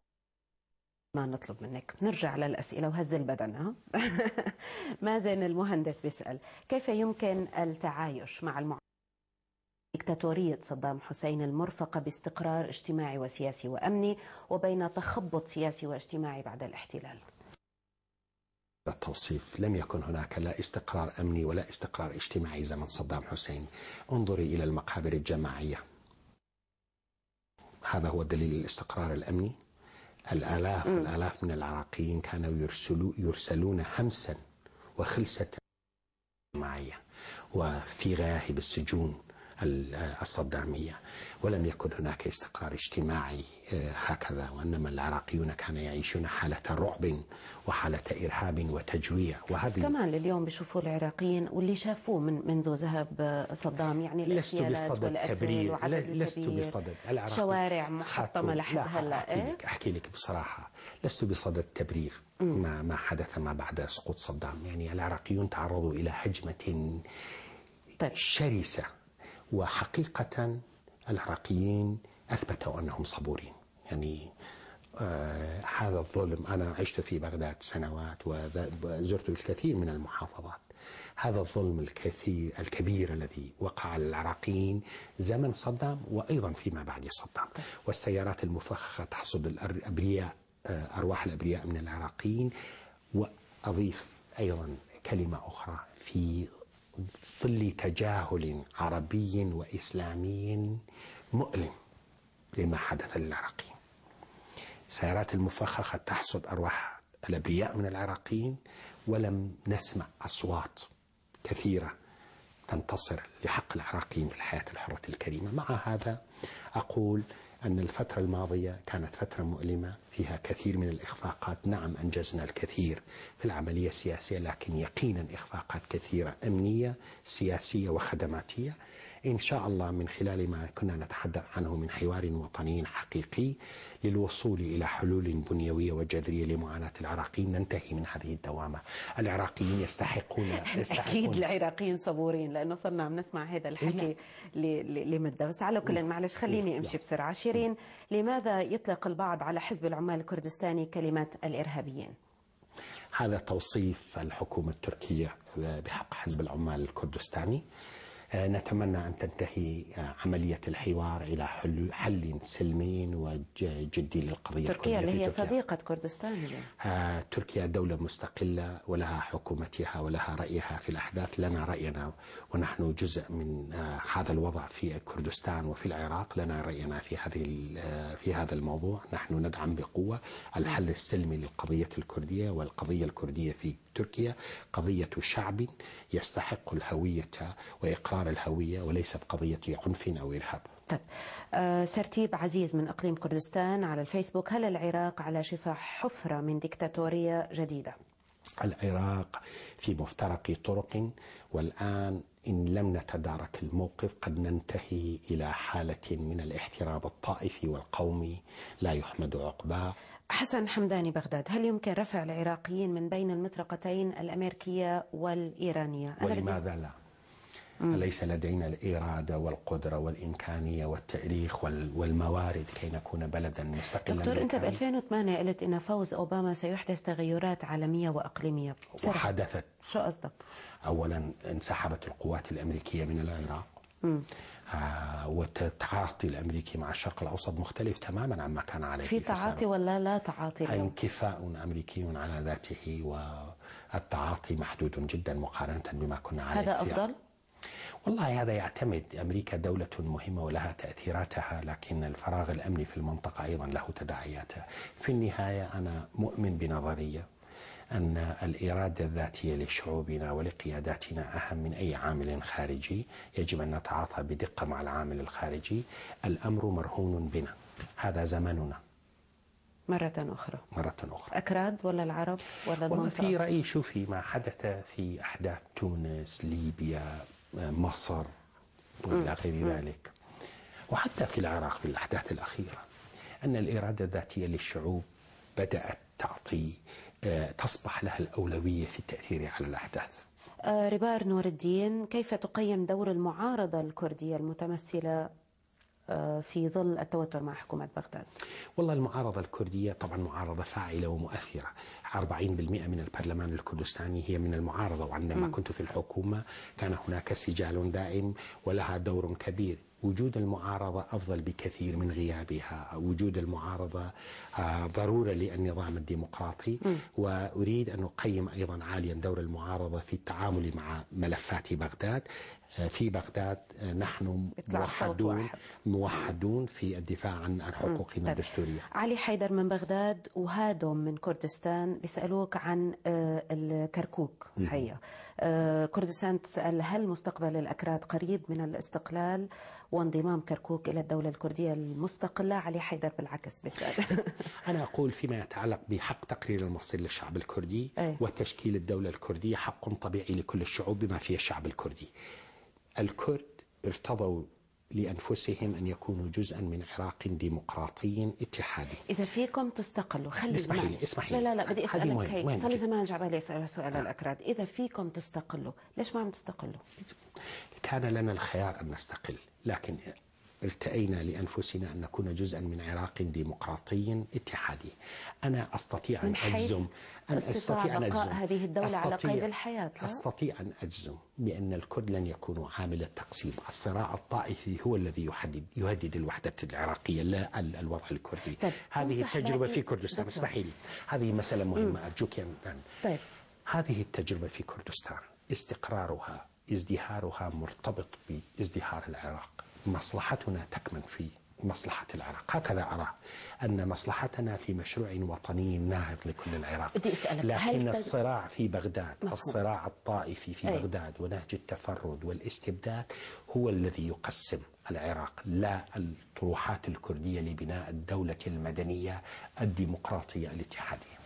ما نطلب منك نرجع للأسئلة وهز البدن ها؟ <laughs> مازن المهندس بيسأل كيف يمكن التعايش مع المعارضة ديكتاتورية صدام حسين المرفقة باستقرار اجتماعي وسياسي وأمني وبين تخبط سياسي واجتماعي بعد الاحتلال التوصيف لم يكن هناك لا استقرار أمني ولا استقرار اجتماعي زمن صدام حسين انظري إلى المقابر الجماعية هذا هو دليل الاستقرار الأمني الآلاف م. الآلاف من العراقيين كانوا يرسلو يرسلون همسا وخلسة جماعية وفي غياهب السجون الصدامية ولم يكن هناك استقرار اجتماعي آه، هكذا وإنما العراقيون كانوا يعيشون حالة رعب وحالة إرهاب وتجويع وهذه كمان اليوم بيشوفوا العراقيين واللي شافوه من منذ ذهب آه، صدام يعني لست بصدد تبرير لست بصدد شوارع محطمة لحد هلا أحكي, لك أحكي لك بصراحة لست بصدد تبرير ما ما حدث ما بعد سقوط صدام يعني العراقيون تعرضوا إلى هجمة طيب. شرسة وحقيقة العراقيين أثبتوا أنهم صبورين يعني آه هذا الظلم أنا عشت في بغداد سنوات وزرت الكثير من المحافظات هذا الظلم الكثير الكبير الذي وقع على العراقيين زمن صدام وأيضا فيما بعد صدام والسيارات المفخخة تحصد الأبرياء آه، أرواح الأبرياء من العراقيين وأضيف أيضا كلمة أخرى في ظل تجاهل عربي وإسلامي مؤلم لما حدث للعراقيين. السيارات المفخخة تحصد أرواح الأبرياء من العراقيين ولم نسمع أصوات كثيرة تنتصر لحق العراقيين في الحياة الحرة الكريمة مع هذا أقول أن الفترة الماضية كانت فترة مؤلمة فيها كثير من الإخفاقات نعم أنجزنا الكثير في العملية السياسية لكن يقينا إخفاقات كثيرة أمنية سياسية وخدماتية إن شاء الله من خلال ما كنا نتحدث عنه من حوار وطني حقيقي للوصول إلى حلول بنيوية وجذرية لمعاناة العراقيين ننتهي من هذه الدوامة العراقيين يستحقون, <laughs> يستحقون أكيد العراقيين صبورين لأنه صرنا عم نسمع هذا الحكي نعم. لمدة بس على كل معلش خليني أمشي بسرعة شيرين لماذا يطلق البعض على حزب العمال الكردستاني كلمة الإرهابيين؟ هذا توصيف الحكومة التركية بحق حزب العمال الكردستاني نتمنى أن تنتهي آه، عملية الحوار إلى حل, حل سلمي وجدي للقضية تركيا اللي هي صديقة كردستان آه، تركيا دولة مستقلة ولها حكومتها ولها رأيها في الأحداث لنا رأينا ونحن جزء من آه، هذا الوضع في كردستان وفي العراق لنا رأينا في هذه في هذا الموضوع نحن ندعم بقوة الحل السلمي للقضية الكردية والقضية الكردية في تركيا قضية شعب يستحق الهوية وإقرار الهوية وليس بقضية عنف أو إرهاب طيب آه، سرتيب عزيز من إقليم كردستان على الفيسبوك هل العراق على شفا حفرة من ديكتاتورية جديدة؟ العراق في مفترق طرق والآن إن لم نتدارك الموقف قد ننتهي إلى حالة من الاحتراب الطائفي والقومي لا يحمد عقباه حسن حمداني بغداد هل يمكن رفع العراقيين من بين المطرقتين الأمريكية والإيرانية؟ ولماذا لا؟ أليس لدينا الإرادة والقدرة والإمكانية والتاريخ والموارد كي نكون بلدا مستقلا دكتور أنت ب 2008 قلت أن فوز أوباما سيحدث تغيرات عالمية وأقليمية بسرعة. وحدثت شو قصدك؟ أولا انسحبت القوات الأمريكية من العراق آه، وتعاطي الامريكي مع الشرق الاوسط مختلف تماما عما كان عليه في تعاطي ولا لا تعاطي؟ انكفاء امريكي على ذاته والتعاطي محدود جدا مقارنه بما كنا عليه هذا افضل؟ والله هذا يعتمد امريكا دوله مهمه ولها تاثيراتها لكن الفراغ الامني في المنطقه ايضا له تداعياته. في النهايه انا مؤمن بنظريه أن الإرادة الذاتية لشعوبنا ولقياداتنا أهم من أي عامل خارجي يجب أن نتعاطى بدقة مع العامل الخارجي الأمر مرهون بنا هذا زمننا مرة أخرى مرة أخرى أكراد ولا العرب ولا المنطقة؟ والله في رأيي شوفي ما حدث في أحداث تونس ليبيا مصر وإلى غير ذلك وحتى في العراق في الأحداث الأخيرة أن الإرادة الذاتية للشعوب بدأت تعطي آه، تصبح لها الأولوية في التأثير على الأحداث آه، ربار نور الدين كيف تقيم دور المعارضة الكردية المتمثلة آه، في ظل التوتر مع حكومة بغداد والله المعارضة الكردية طبعا معارضة فاعلة ومؤثرة 40% من البرلمان الكردستاني هي من المعارضة وعندما م. كنت في الحكومة كان هناك سجال دائم ولها دور كبير وجود المعارضة أفضل بكثير من غيابها وجود المعارضة آه، ضرورة للنظام الديمقراطي وأريد أن أقيم أيضا عاليا دور المعارضة في التعامل مع ملفات بغداد آه، في بغداد آه، نحن موحدون موحدون في الدفاع عن حقوقنا طيب. الدستورية علي حيدر من بغداد وهادم من كردستان بيسألوك عن الكركوك هيا كردستان تسأل هل مستقبل الأكراد قريب من الاستقلال وانضمام كركوك إلى الدولة الكردية المستقلة علي حيدر بالعكس بسأل <laughs> أنا أقول فيما يتعلق بحق تقرير المصير للشعب الكردي أيه. وتشكيل الدولة الكردية حق طبيعي لكل الشعوب بما فيها الشعب الكردي الكرد ارتضوا لأنفسهم أن يكونوا جزءا من عراق ديمقراطي اتحادي إذا فيكم تستقلوا خلي اسمحي لي اسمحي لا لا لا بدي أسألك هيك صار لي زمان جاب علي أسأل سؤال الأكراد إذا فيكم تستقلوا ليش ما عم تستقلوا كان لنا الخيار أن نستقل لكن ارتئينا لأنفسنا أن نكون جزءا من عراق ديمقراطي اتحادي أنا أستطيع أن أجزم أن أستطيع أن أجزم هذه الدولة أستطيع على قيد الحياة لا؟ أستطيع أن أجزم بأن الكرد لن يكون عامل التقسيم الصراع الطائفي هو الذي يحدد يهدد الوحدة العراقية لا الوضع الكردي طيب. هذه التجربة في كردستان اسمحي لي هذه مسألة مهمة أرجوك أن طيب. هذه التجربة في كردستان استقرارها ازدهارها مرتبط بازدهار العراق مصلحتنا تكمن في مصلحة العراق هكذا أرى أن مصلحتنا في مشروع وطني ناهض لكل العراق بدي أسألك لكن هل الصراع في بغداد مفهوم. الصراع الطائفي في أي. بغداد ونهج التفرد والاستبداد هو الذي يقسم العراق لا الطروحات الكردية لبناء الدولة المدنية الديمقراطية الاتحادية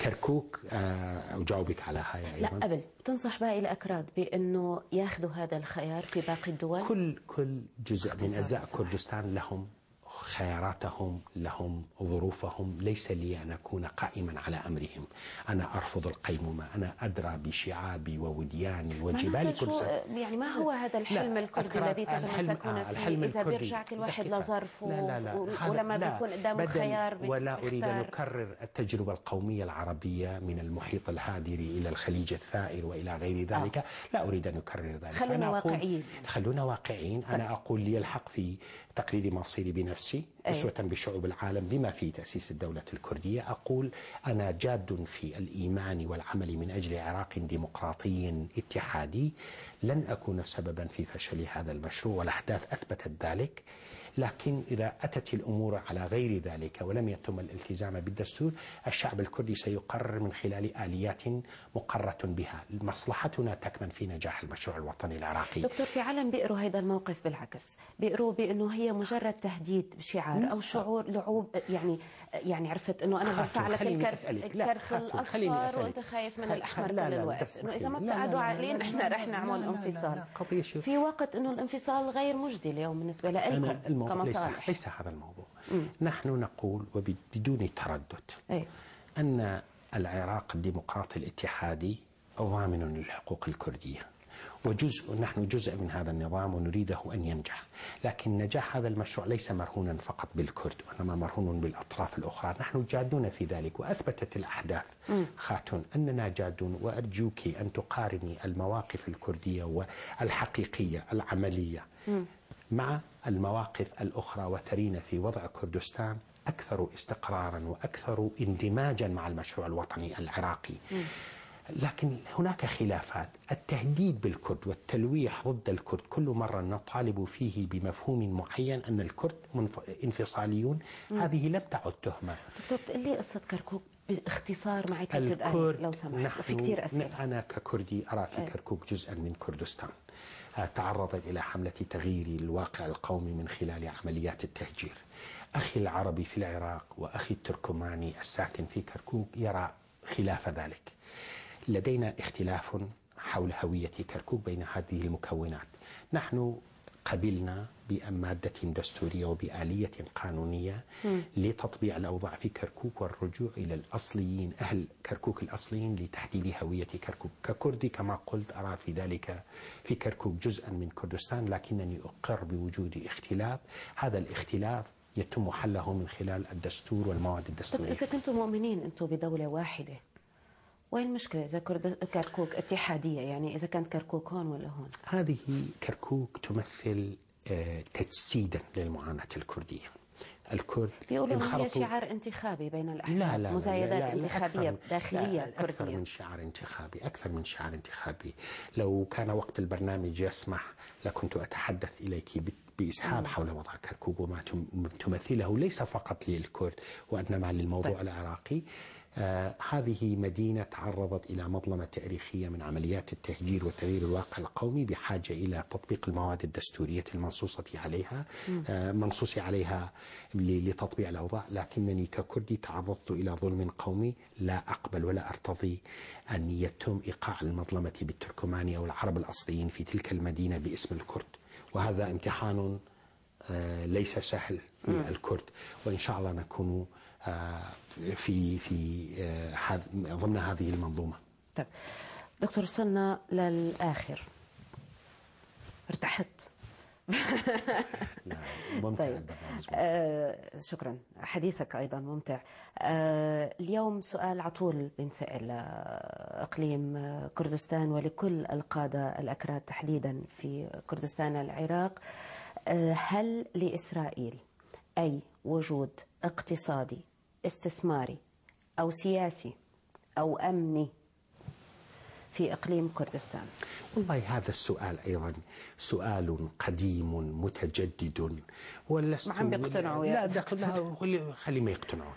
كركوك آه، اجاوبك على هاي ايضا لا قبل تنصح باقي الاكراد بانه ياخذوا هذا الخيار في باقي الدول كل كل جزء من اجزاء كردستان لهم خياراتهم لهم ظروفهم ليس لي أن أكون قائما على أمرهم أنا أرفض القيمومة أنا أدرى بشعابي وودياني وجبال كرسة يعني ما هو هذا الحلم الكردي الذي تتمسكون آه، فيه فيه إذا بيرجعك الواحد لظرفه لا لا لا ولما بيكون قدامه خيار ولا أريد أن أكرر التجربة القومية العربية من المحيط الهادر إلى الخليج الثائر وإلى غير آه. ذلك آه. لا أريد أن أكرر ذلك خلونا واقعيين خلونا واقعيين أنا طيب. أقول لي الحق في تقليد مصيري بنفسي أسوة بشعوب العالم بما في تأسيس الدولة الكردية أقول أنا جاد في الإيمان والعمل من أجل عراق ديمقراطي اتحادي لن أكون سببا في فشل هذا المشروع والأحداث أثبتت ذلك لكن إذا أتت الأمور على غير ذلك ولم يتم الالتزام بالدستور الشعب الكردي سيقرر من خلال آليات مقرة بها مصلحتنا تكمن في نجاح المشروع الوطني العراقي دكتور في عالم بيقروا هذا الموقف بالعكس بيقروا بأنه هي مجرد تهديد شعار أو شعور لعوب يعني يعني عرفت انه انا برفع لك الكرت الكرت الاصفر وانت خايف من الاحمر كل الوقت انه اذا ما بتقعدوا عاقلين احنا رح نعمل انفصال في وقت انه الانفصال غير مجدي اليوم بالنسبه لكم كمصالح ليس, ليس هذا الموضوع مم. نحن نقول وبدون تردد أي. ان العراق الديمقراطي الاتحادي ضامن للحقوق الكرديه وجزء نحن جزء من هذا النظام ونريده أن ينجح لكن نجاح هذا المشروع ليس مرهونا فقط بالكرد وإنما مرهون بالأطراف الأخرى نحن جادون في ذلك وأثبتت الأحداث خاتون أننا جادون وأرجوك أن تقارني المواقف الكردية والحقيقية العملية مع المواقف الأخرى وترين في وضع كردستان أكثر استقرارا وأكثر اندماجا مع المشروع الوطني العراقي م. لكن هناك خلافات التهديد بالكرد والتلويح ضد الكرد كل مرة نطالب فيه بمفهوم معين أن الكرد انفصاليون مم. هذه لم تعد تهمة دكتور لي قصة كركوك باختصار معي الكرد آه، لو سمحت في كثير أسئلة أنا ككردي أرى في كركوك جزءا من كردستان آه، تعرضت إلى حملة تغيير الواقع القومي من خلال عمليات التهجير أخي العربي في العراق وأخي التركماني الساكن في كركوك يرى خلاف ذلك لدينا اختلاف حول هوية كركوك بين هذه المكونات نحن قبلنا بمادة دستورية وبآلية قانونية م. لتطبيع الأوضاع في كركوك والرجوع إلى الأصليين أهل كركوك الأصليين لتحديد هوية كركوك ككردي كما قلت أرى في ذلك في كركوك جزءا من كردستان لكنني أقر بوجود اختلاف هذا الاختلاف يتم حله من خلال الدستور والمواد الدستورية إذا كنتم مؤمنين أنتم بدولة واحدة وين المشكله اذا كركوك اتحاديه يعني اذا كانت كركوك هون ولا هون هذه كركوك تمثل آه، تجسيدا للمعاناه الكرديه الكرد بيقولوا هي شعار انتخابي بين الاحزاب لا لا مزايدات لا لا انتخابيه لا داخليه لا كرديه اكثر من شعار انتخابي اكثر من شعار انتخابي لو كان وقت البرنامج يسمح لكنت اتحدث اليك بإسهاب حول وضع كركوك وما تمثله ليس فقط للكرد وإنما للموضوع طيب. العراقي آه، هذه مدينة تعرضت إلى مظلمة تاريخية من عمليات التهجير وتغيير الواقع القومي بحاجة إلى تطبيق المواد الدستورية المنصوصة عليها آه، منصوص عليها لتطبيع الأوضاع لكنني ككردي تعرضت إلى ظلم قومي لا أقبل ولا أرتضي أن يتم إيقاع المظلمة بالتركماني أو العرب الأصليين في تلك المدينة باسم الكرد وهذا امتحان آه، ليس سهل للكرد وإن شاء الله نكون في في آه، ضمن هذه المنظومه. طيب دكتور وصلنا للاخر ارتحت <laughs> نعم، ممتع طيب. آه شكرا حديثك ايضا ممتع آه اليوم سؤال عطول بنسال آه، اقليم آه، كردستان ولكل القاده الاكراد تحديدا في كردستان العراق آه هل لاسرائيل اي وجود اقتصادي استثماري أو سياسي أو أمني في إقليم كردستان والله هذا السؤال أيضا سؤال قديم متجدد ولست ما عم بيقتنعوا لا دخل خلي ما يقتنعون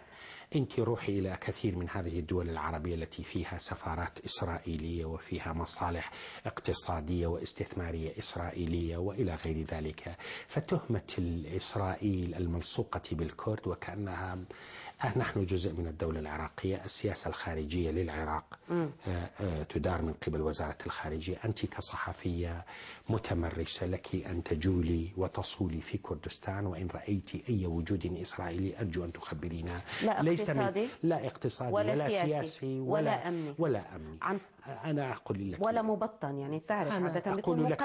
انت روحي الى كثير من هذه الدول العربيه التي فيها سفارات اسرائيليه وفيها مصالح اقتصاديه واستثماريه اسرائيليه والى غير ذلك فتهمه اسرائيل الملصوقه بالكرد وكانها آه، نحن جزء من الدولة العراقية السياسة الخارجية للعراق آه، آه، تدار من قبل وزارة الخارجية أنت كصحفية متمرسة لك أن تجولي وتصولي في كردستان وإن رأيت أي وجود إسرائيلي أرجو أن تخبرينا لا ليس من لا اقتصادي ولا, ولا سياسي, سياسي ولا, ولا أمني ولا أمني عن أنا أقول لك ولا مبطن يعني تعرف أنا عادة أقول لك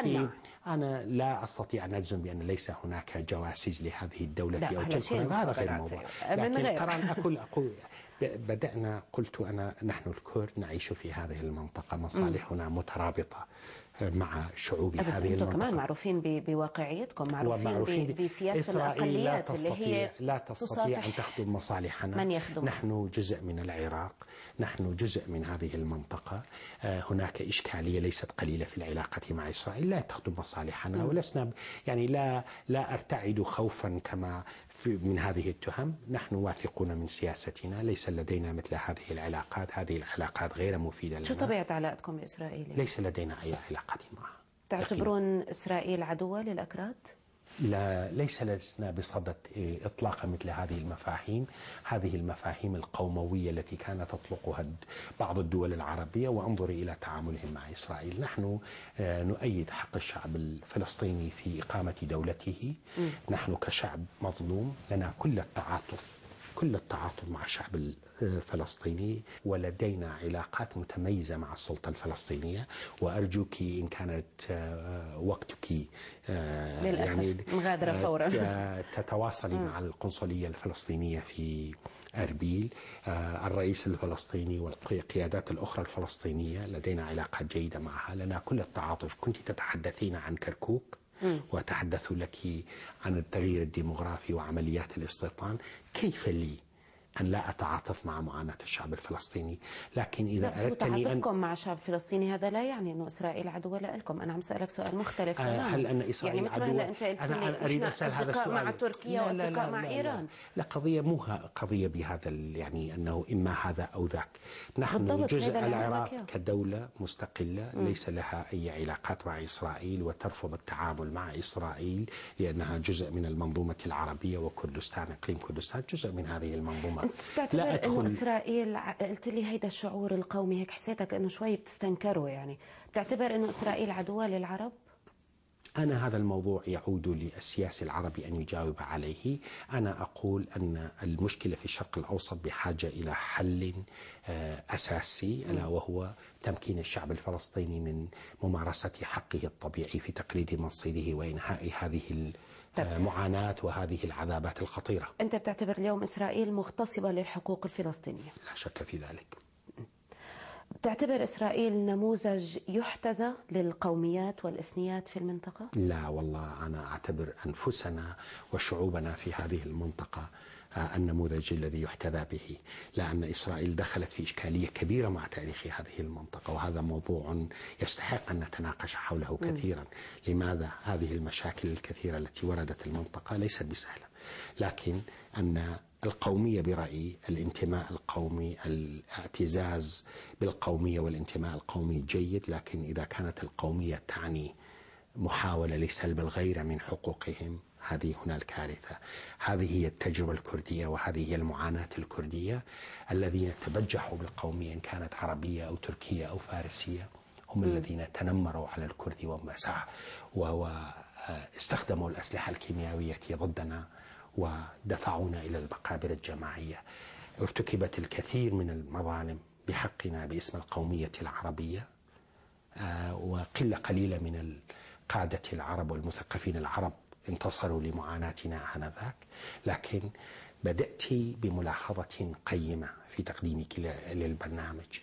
أنا لا أستطيع أن أجزم بأن ليس هناك جواسيس لهذه الدولة أو تلك هذا غير موضوع لكن ترى أقول <laughs> أقول بدأنا قلت أنا نحن الكرد نعيش في هذه المنطقة مصالحنا مترابطة مع شعوب هذه المنطقة أنتم كمان معروفين بواقعيتكم معروفين, ومعروفين بسياسة إسرائيل الأقليات لا تستطيع اللي هي لا تستطيع أن تخدم مصالحنا من يخدم نحن جزء من العراق نحن جزء من هذه المنطقة آه، هناك إشكالية ليست قليلة في العلاقة مع إسرائيل لا تخدم مصالحنا ولسنا يعني لا لا أرتعد خوفا كما من هذه التهم نحن واثقون من سياستنا ليس لدينا مثل هذه العلاقات هذه العلاقات غير مفيدة لنا شو طبيعة علاقتكم بإسرائيل؟ ليس لدينا أي علاقة معها تعتبرون إسرائيل عدوة للأكراد؟ لا ليس لسنا بصدد إيه، اطلاق مثل هذه المفاهيم، هذه المفاهيم القومويه التي كانت تطلقها بعض الدول العربيه وانظري الى تعاملهم مع اسرائيل، نحن آه، نؤيد حق الشعب الفلسطيني في اقامه دولته، نحن كشعب مظلوم لنا كل التعاطف كل التعاطف مع الشعب الفلسطيني ولدينا علاقات متميزة مع السلطة الفلسطينية وأرجوك إن كانت آه، وقتك آه، للأسف يعني مغادرة آه، فورا تتواصلي مع القنصلية الفلسطينية في أربيل الرئيس الفلسطيني والقيادات الأخرى الفلسطينية لدينا علاقات جيدة معها لنا كل التعاطف كنت تتحدثين عن كركوك وتحدث لك عن التغيير الديموغرافي وعمليات الاستيطان كيف لي أن لا أتعاطف مع معاناة الشعب الفلسطيني لكن إذا بس أردتني أن... مع الشعب الفلسطيني هذا لا يعني أنه إسرائيل عدوة لكم أنا عم سألك سؤال مختلف آه هل أن يعني إسرائيل يعني عدوة أنت أنا, أنا أريد أسأل هذا السؤال مع تركيا لا لا وأصدقاء لا مع لا إيران لا, لا قضية مو قضية بهذا يعني أنه إما هذا أو ذاك نحن جزء العراق كدولة مستقلة م. ليس لها أي علاقات مع إسرائيل وترفض التعامل مع إسرائيل لأنها جزء من المنظومة العربية وكردستان إقليم كردستان جزء من هذه المنظومة الحكومه لا ادخل انه اسرائيل قلت لي هيدا الشعور القومي هيك حسيتك انه شوي بتستنكره يعني بتعتبر انه اسرائيل عدوه للعرب أنا هذا الموضوع يعود للسياسي العربي أن يجاوب عليه أنا أقول أن المشكلة في الشرق الأوسط بحاجة إلى حل آه، أساسي ألا وهو تمكين الشعب الفلسطيني من ممارسة حقه الطبيعي في تقليد مصيره وإنهاء هذه آه، معاناة وهذه العذابات الخطيرة أنت بتعتبر اليوم إسرائيل مغتصبة للحقوق الفلسطينية لا شك في ذلك تعتبر إسرائيل نموذج يحتذى للقوميات والإثنيات في المنطقة؟ لا والله أنا أعتبر أنفسنا وشعوبنا في هذه المنطقة آه، النموذج الذي يحتذى به لأن إسرائيل دخلت في إشكالية كبيرة مع تاريخ هذه المنطقة وهذا موضوع يستحق أن نتناقش حوله كثيرا لماذا هذه المشاكل الكثيرة التي وردت المنطقة ليست بسهلة لكن أن القومية برأيي الانتماء القومي الاعتزاز بالقومية والانتماء القومي جيد لكن إذا كانت القومية تعني محاولة لسلب الغير من حقوقهم هذه هنا الكارثة هذه هي التجربة الكردية وهذه هي المعاناة الكردية الذين تبجحوا بالقومية إن كانت عربية أو تركية أو فارسية هم م. الذين تنمروا على الكرد ومسح واستخدموا آه، الأسلحة الكيميائية ضدنا ودفعونا إلى المقابر الجماعية ارتكبت الكثير من المظالم بحقنا باسم القومية العربية آه، وقلة قليلة من القادة العرب والمثقفين العرب انتصروا لمعاناتنا آنذاك لكن بدأت بملاحظة قيمة في تقديمك للبرنامج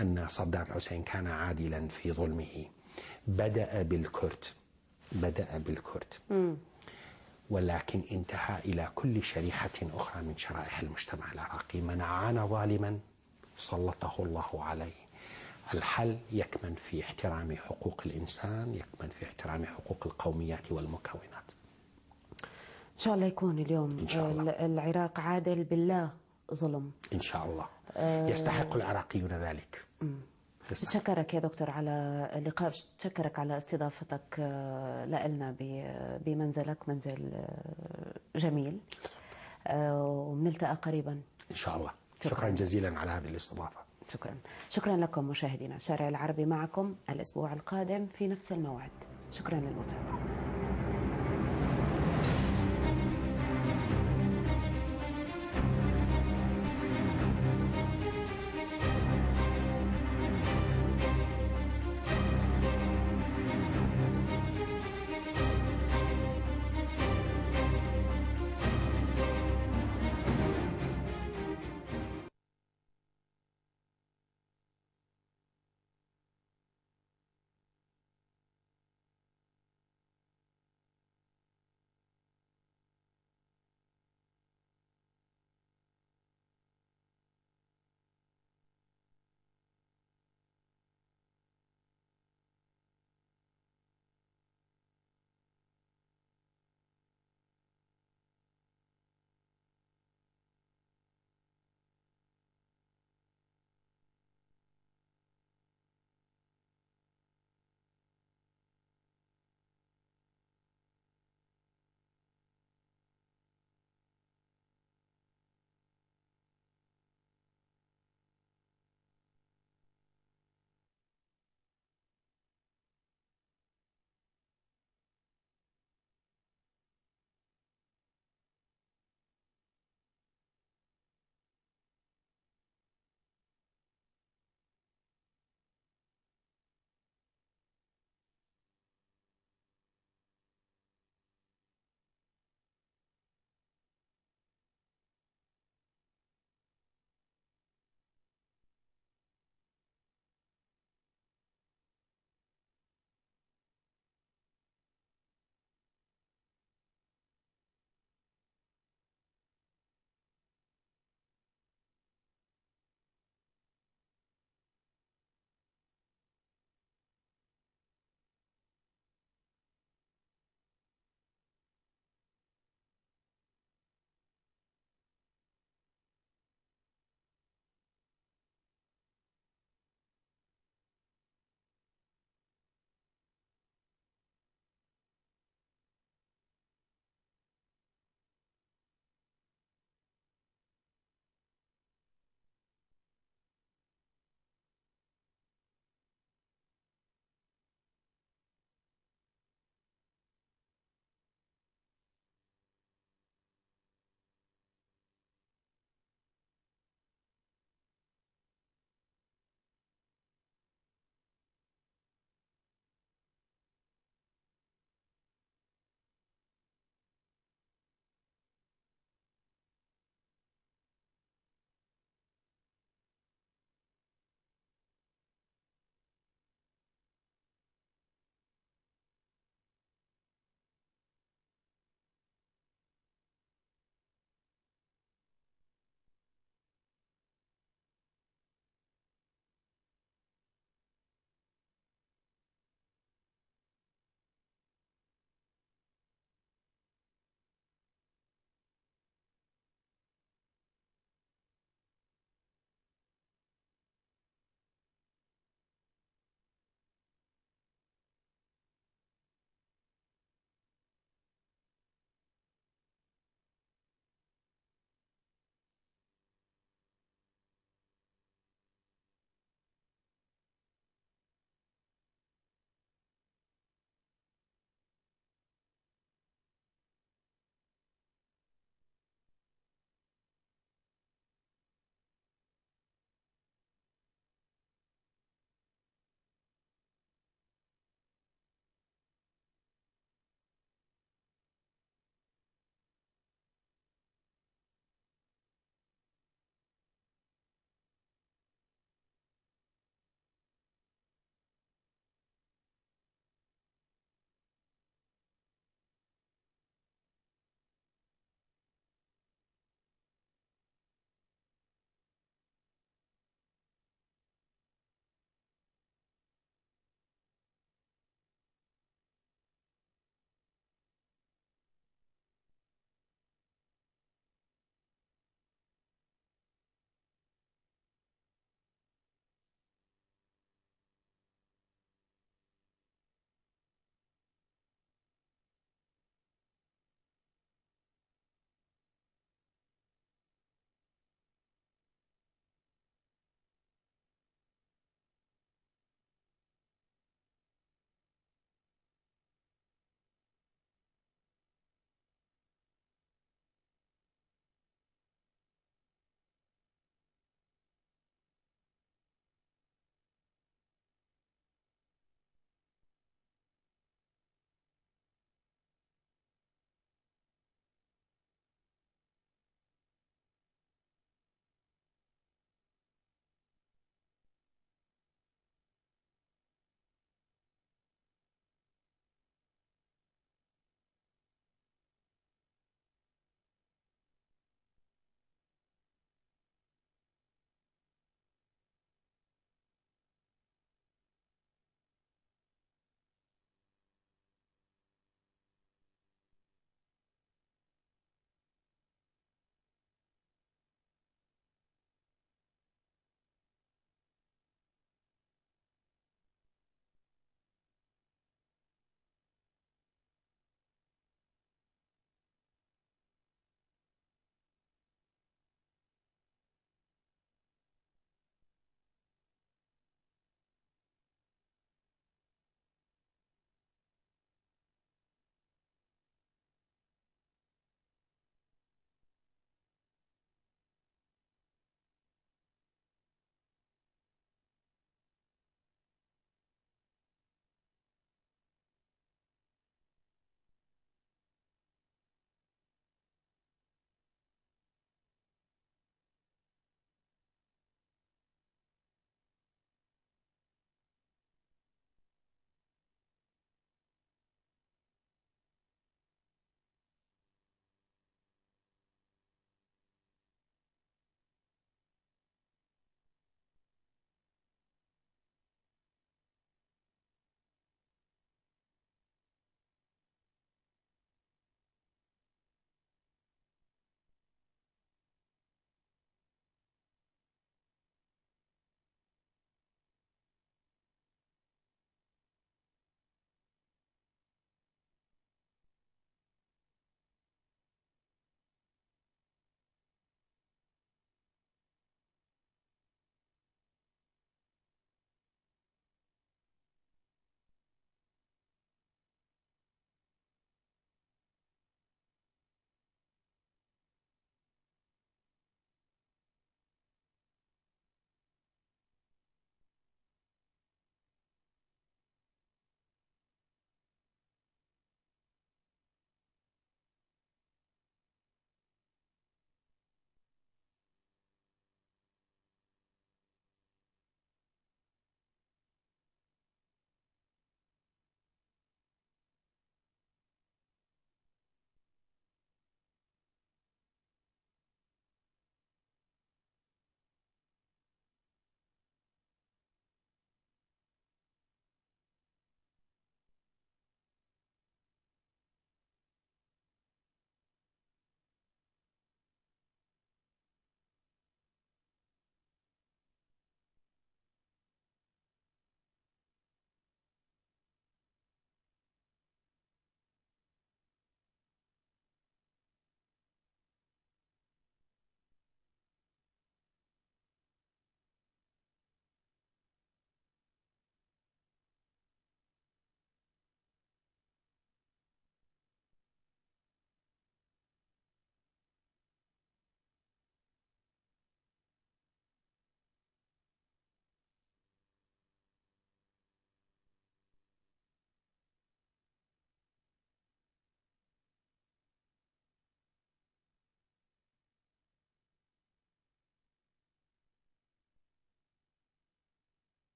أن صدام حسين كان عادلا في ظلمه بدأ بالكرد بدأ بالكرد ولكن انتهى إلى كل شريحة أخرى من شرائح المجتمع العراقي من عانى ظالما سلطه الله عليه الحل يكمن في احترام حقوق الإنسان يكمن في احترام حقوق القوميات والمكونات ان شاء الله يكون اليوم إن شاء الله. العراق عادل بالله ظلم ان شاء الله آه، يستحق العراقيون ذلك شكرك يا دكتور على اللقاء شكرك على استضافتك آه، لنا بمنزلك منزل آه، جميل ونلتقى قريبا ان شاء الله شكرا, شكرا جزيلا على هذه الاستضافه شكرا شكرا لكم مشاهدينا الشارع العربي معكم الاسبوع القادم في نفس الموعد شكرا للمتابعه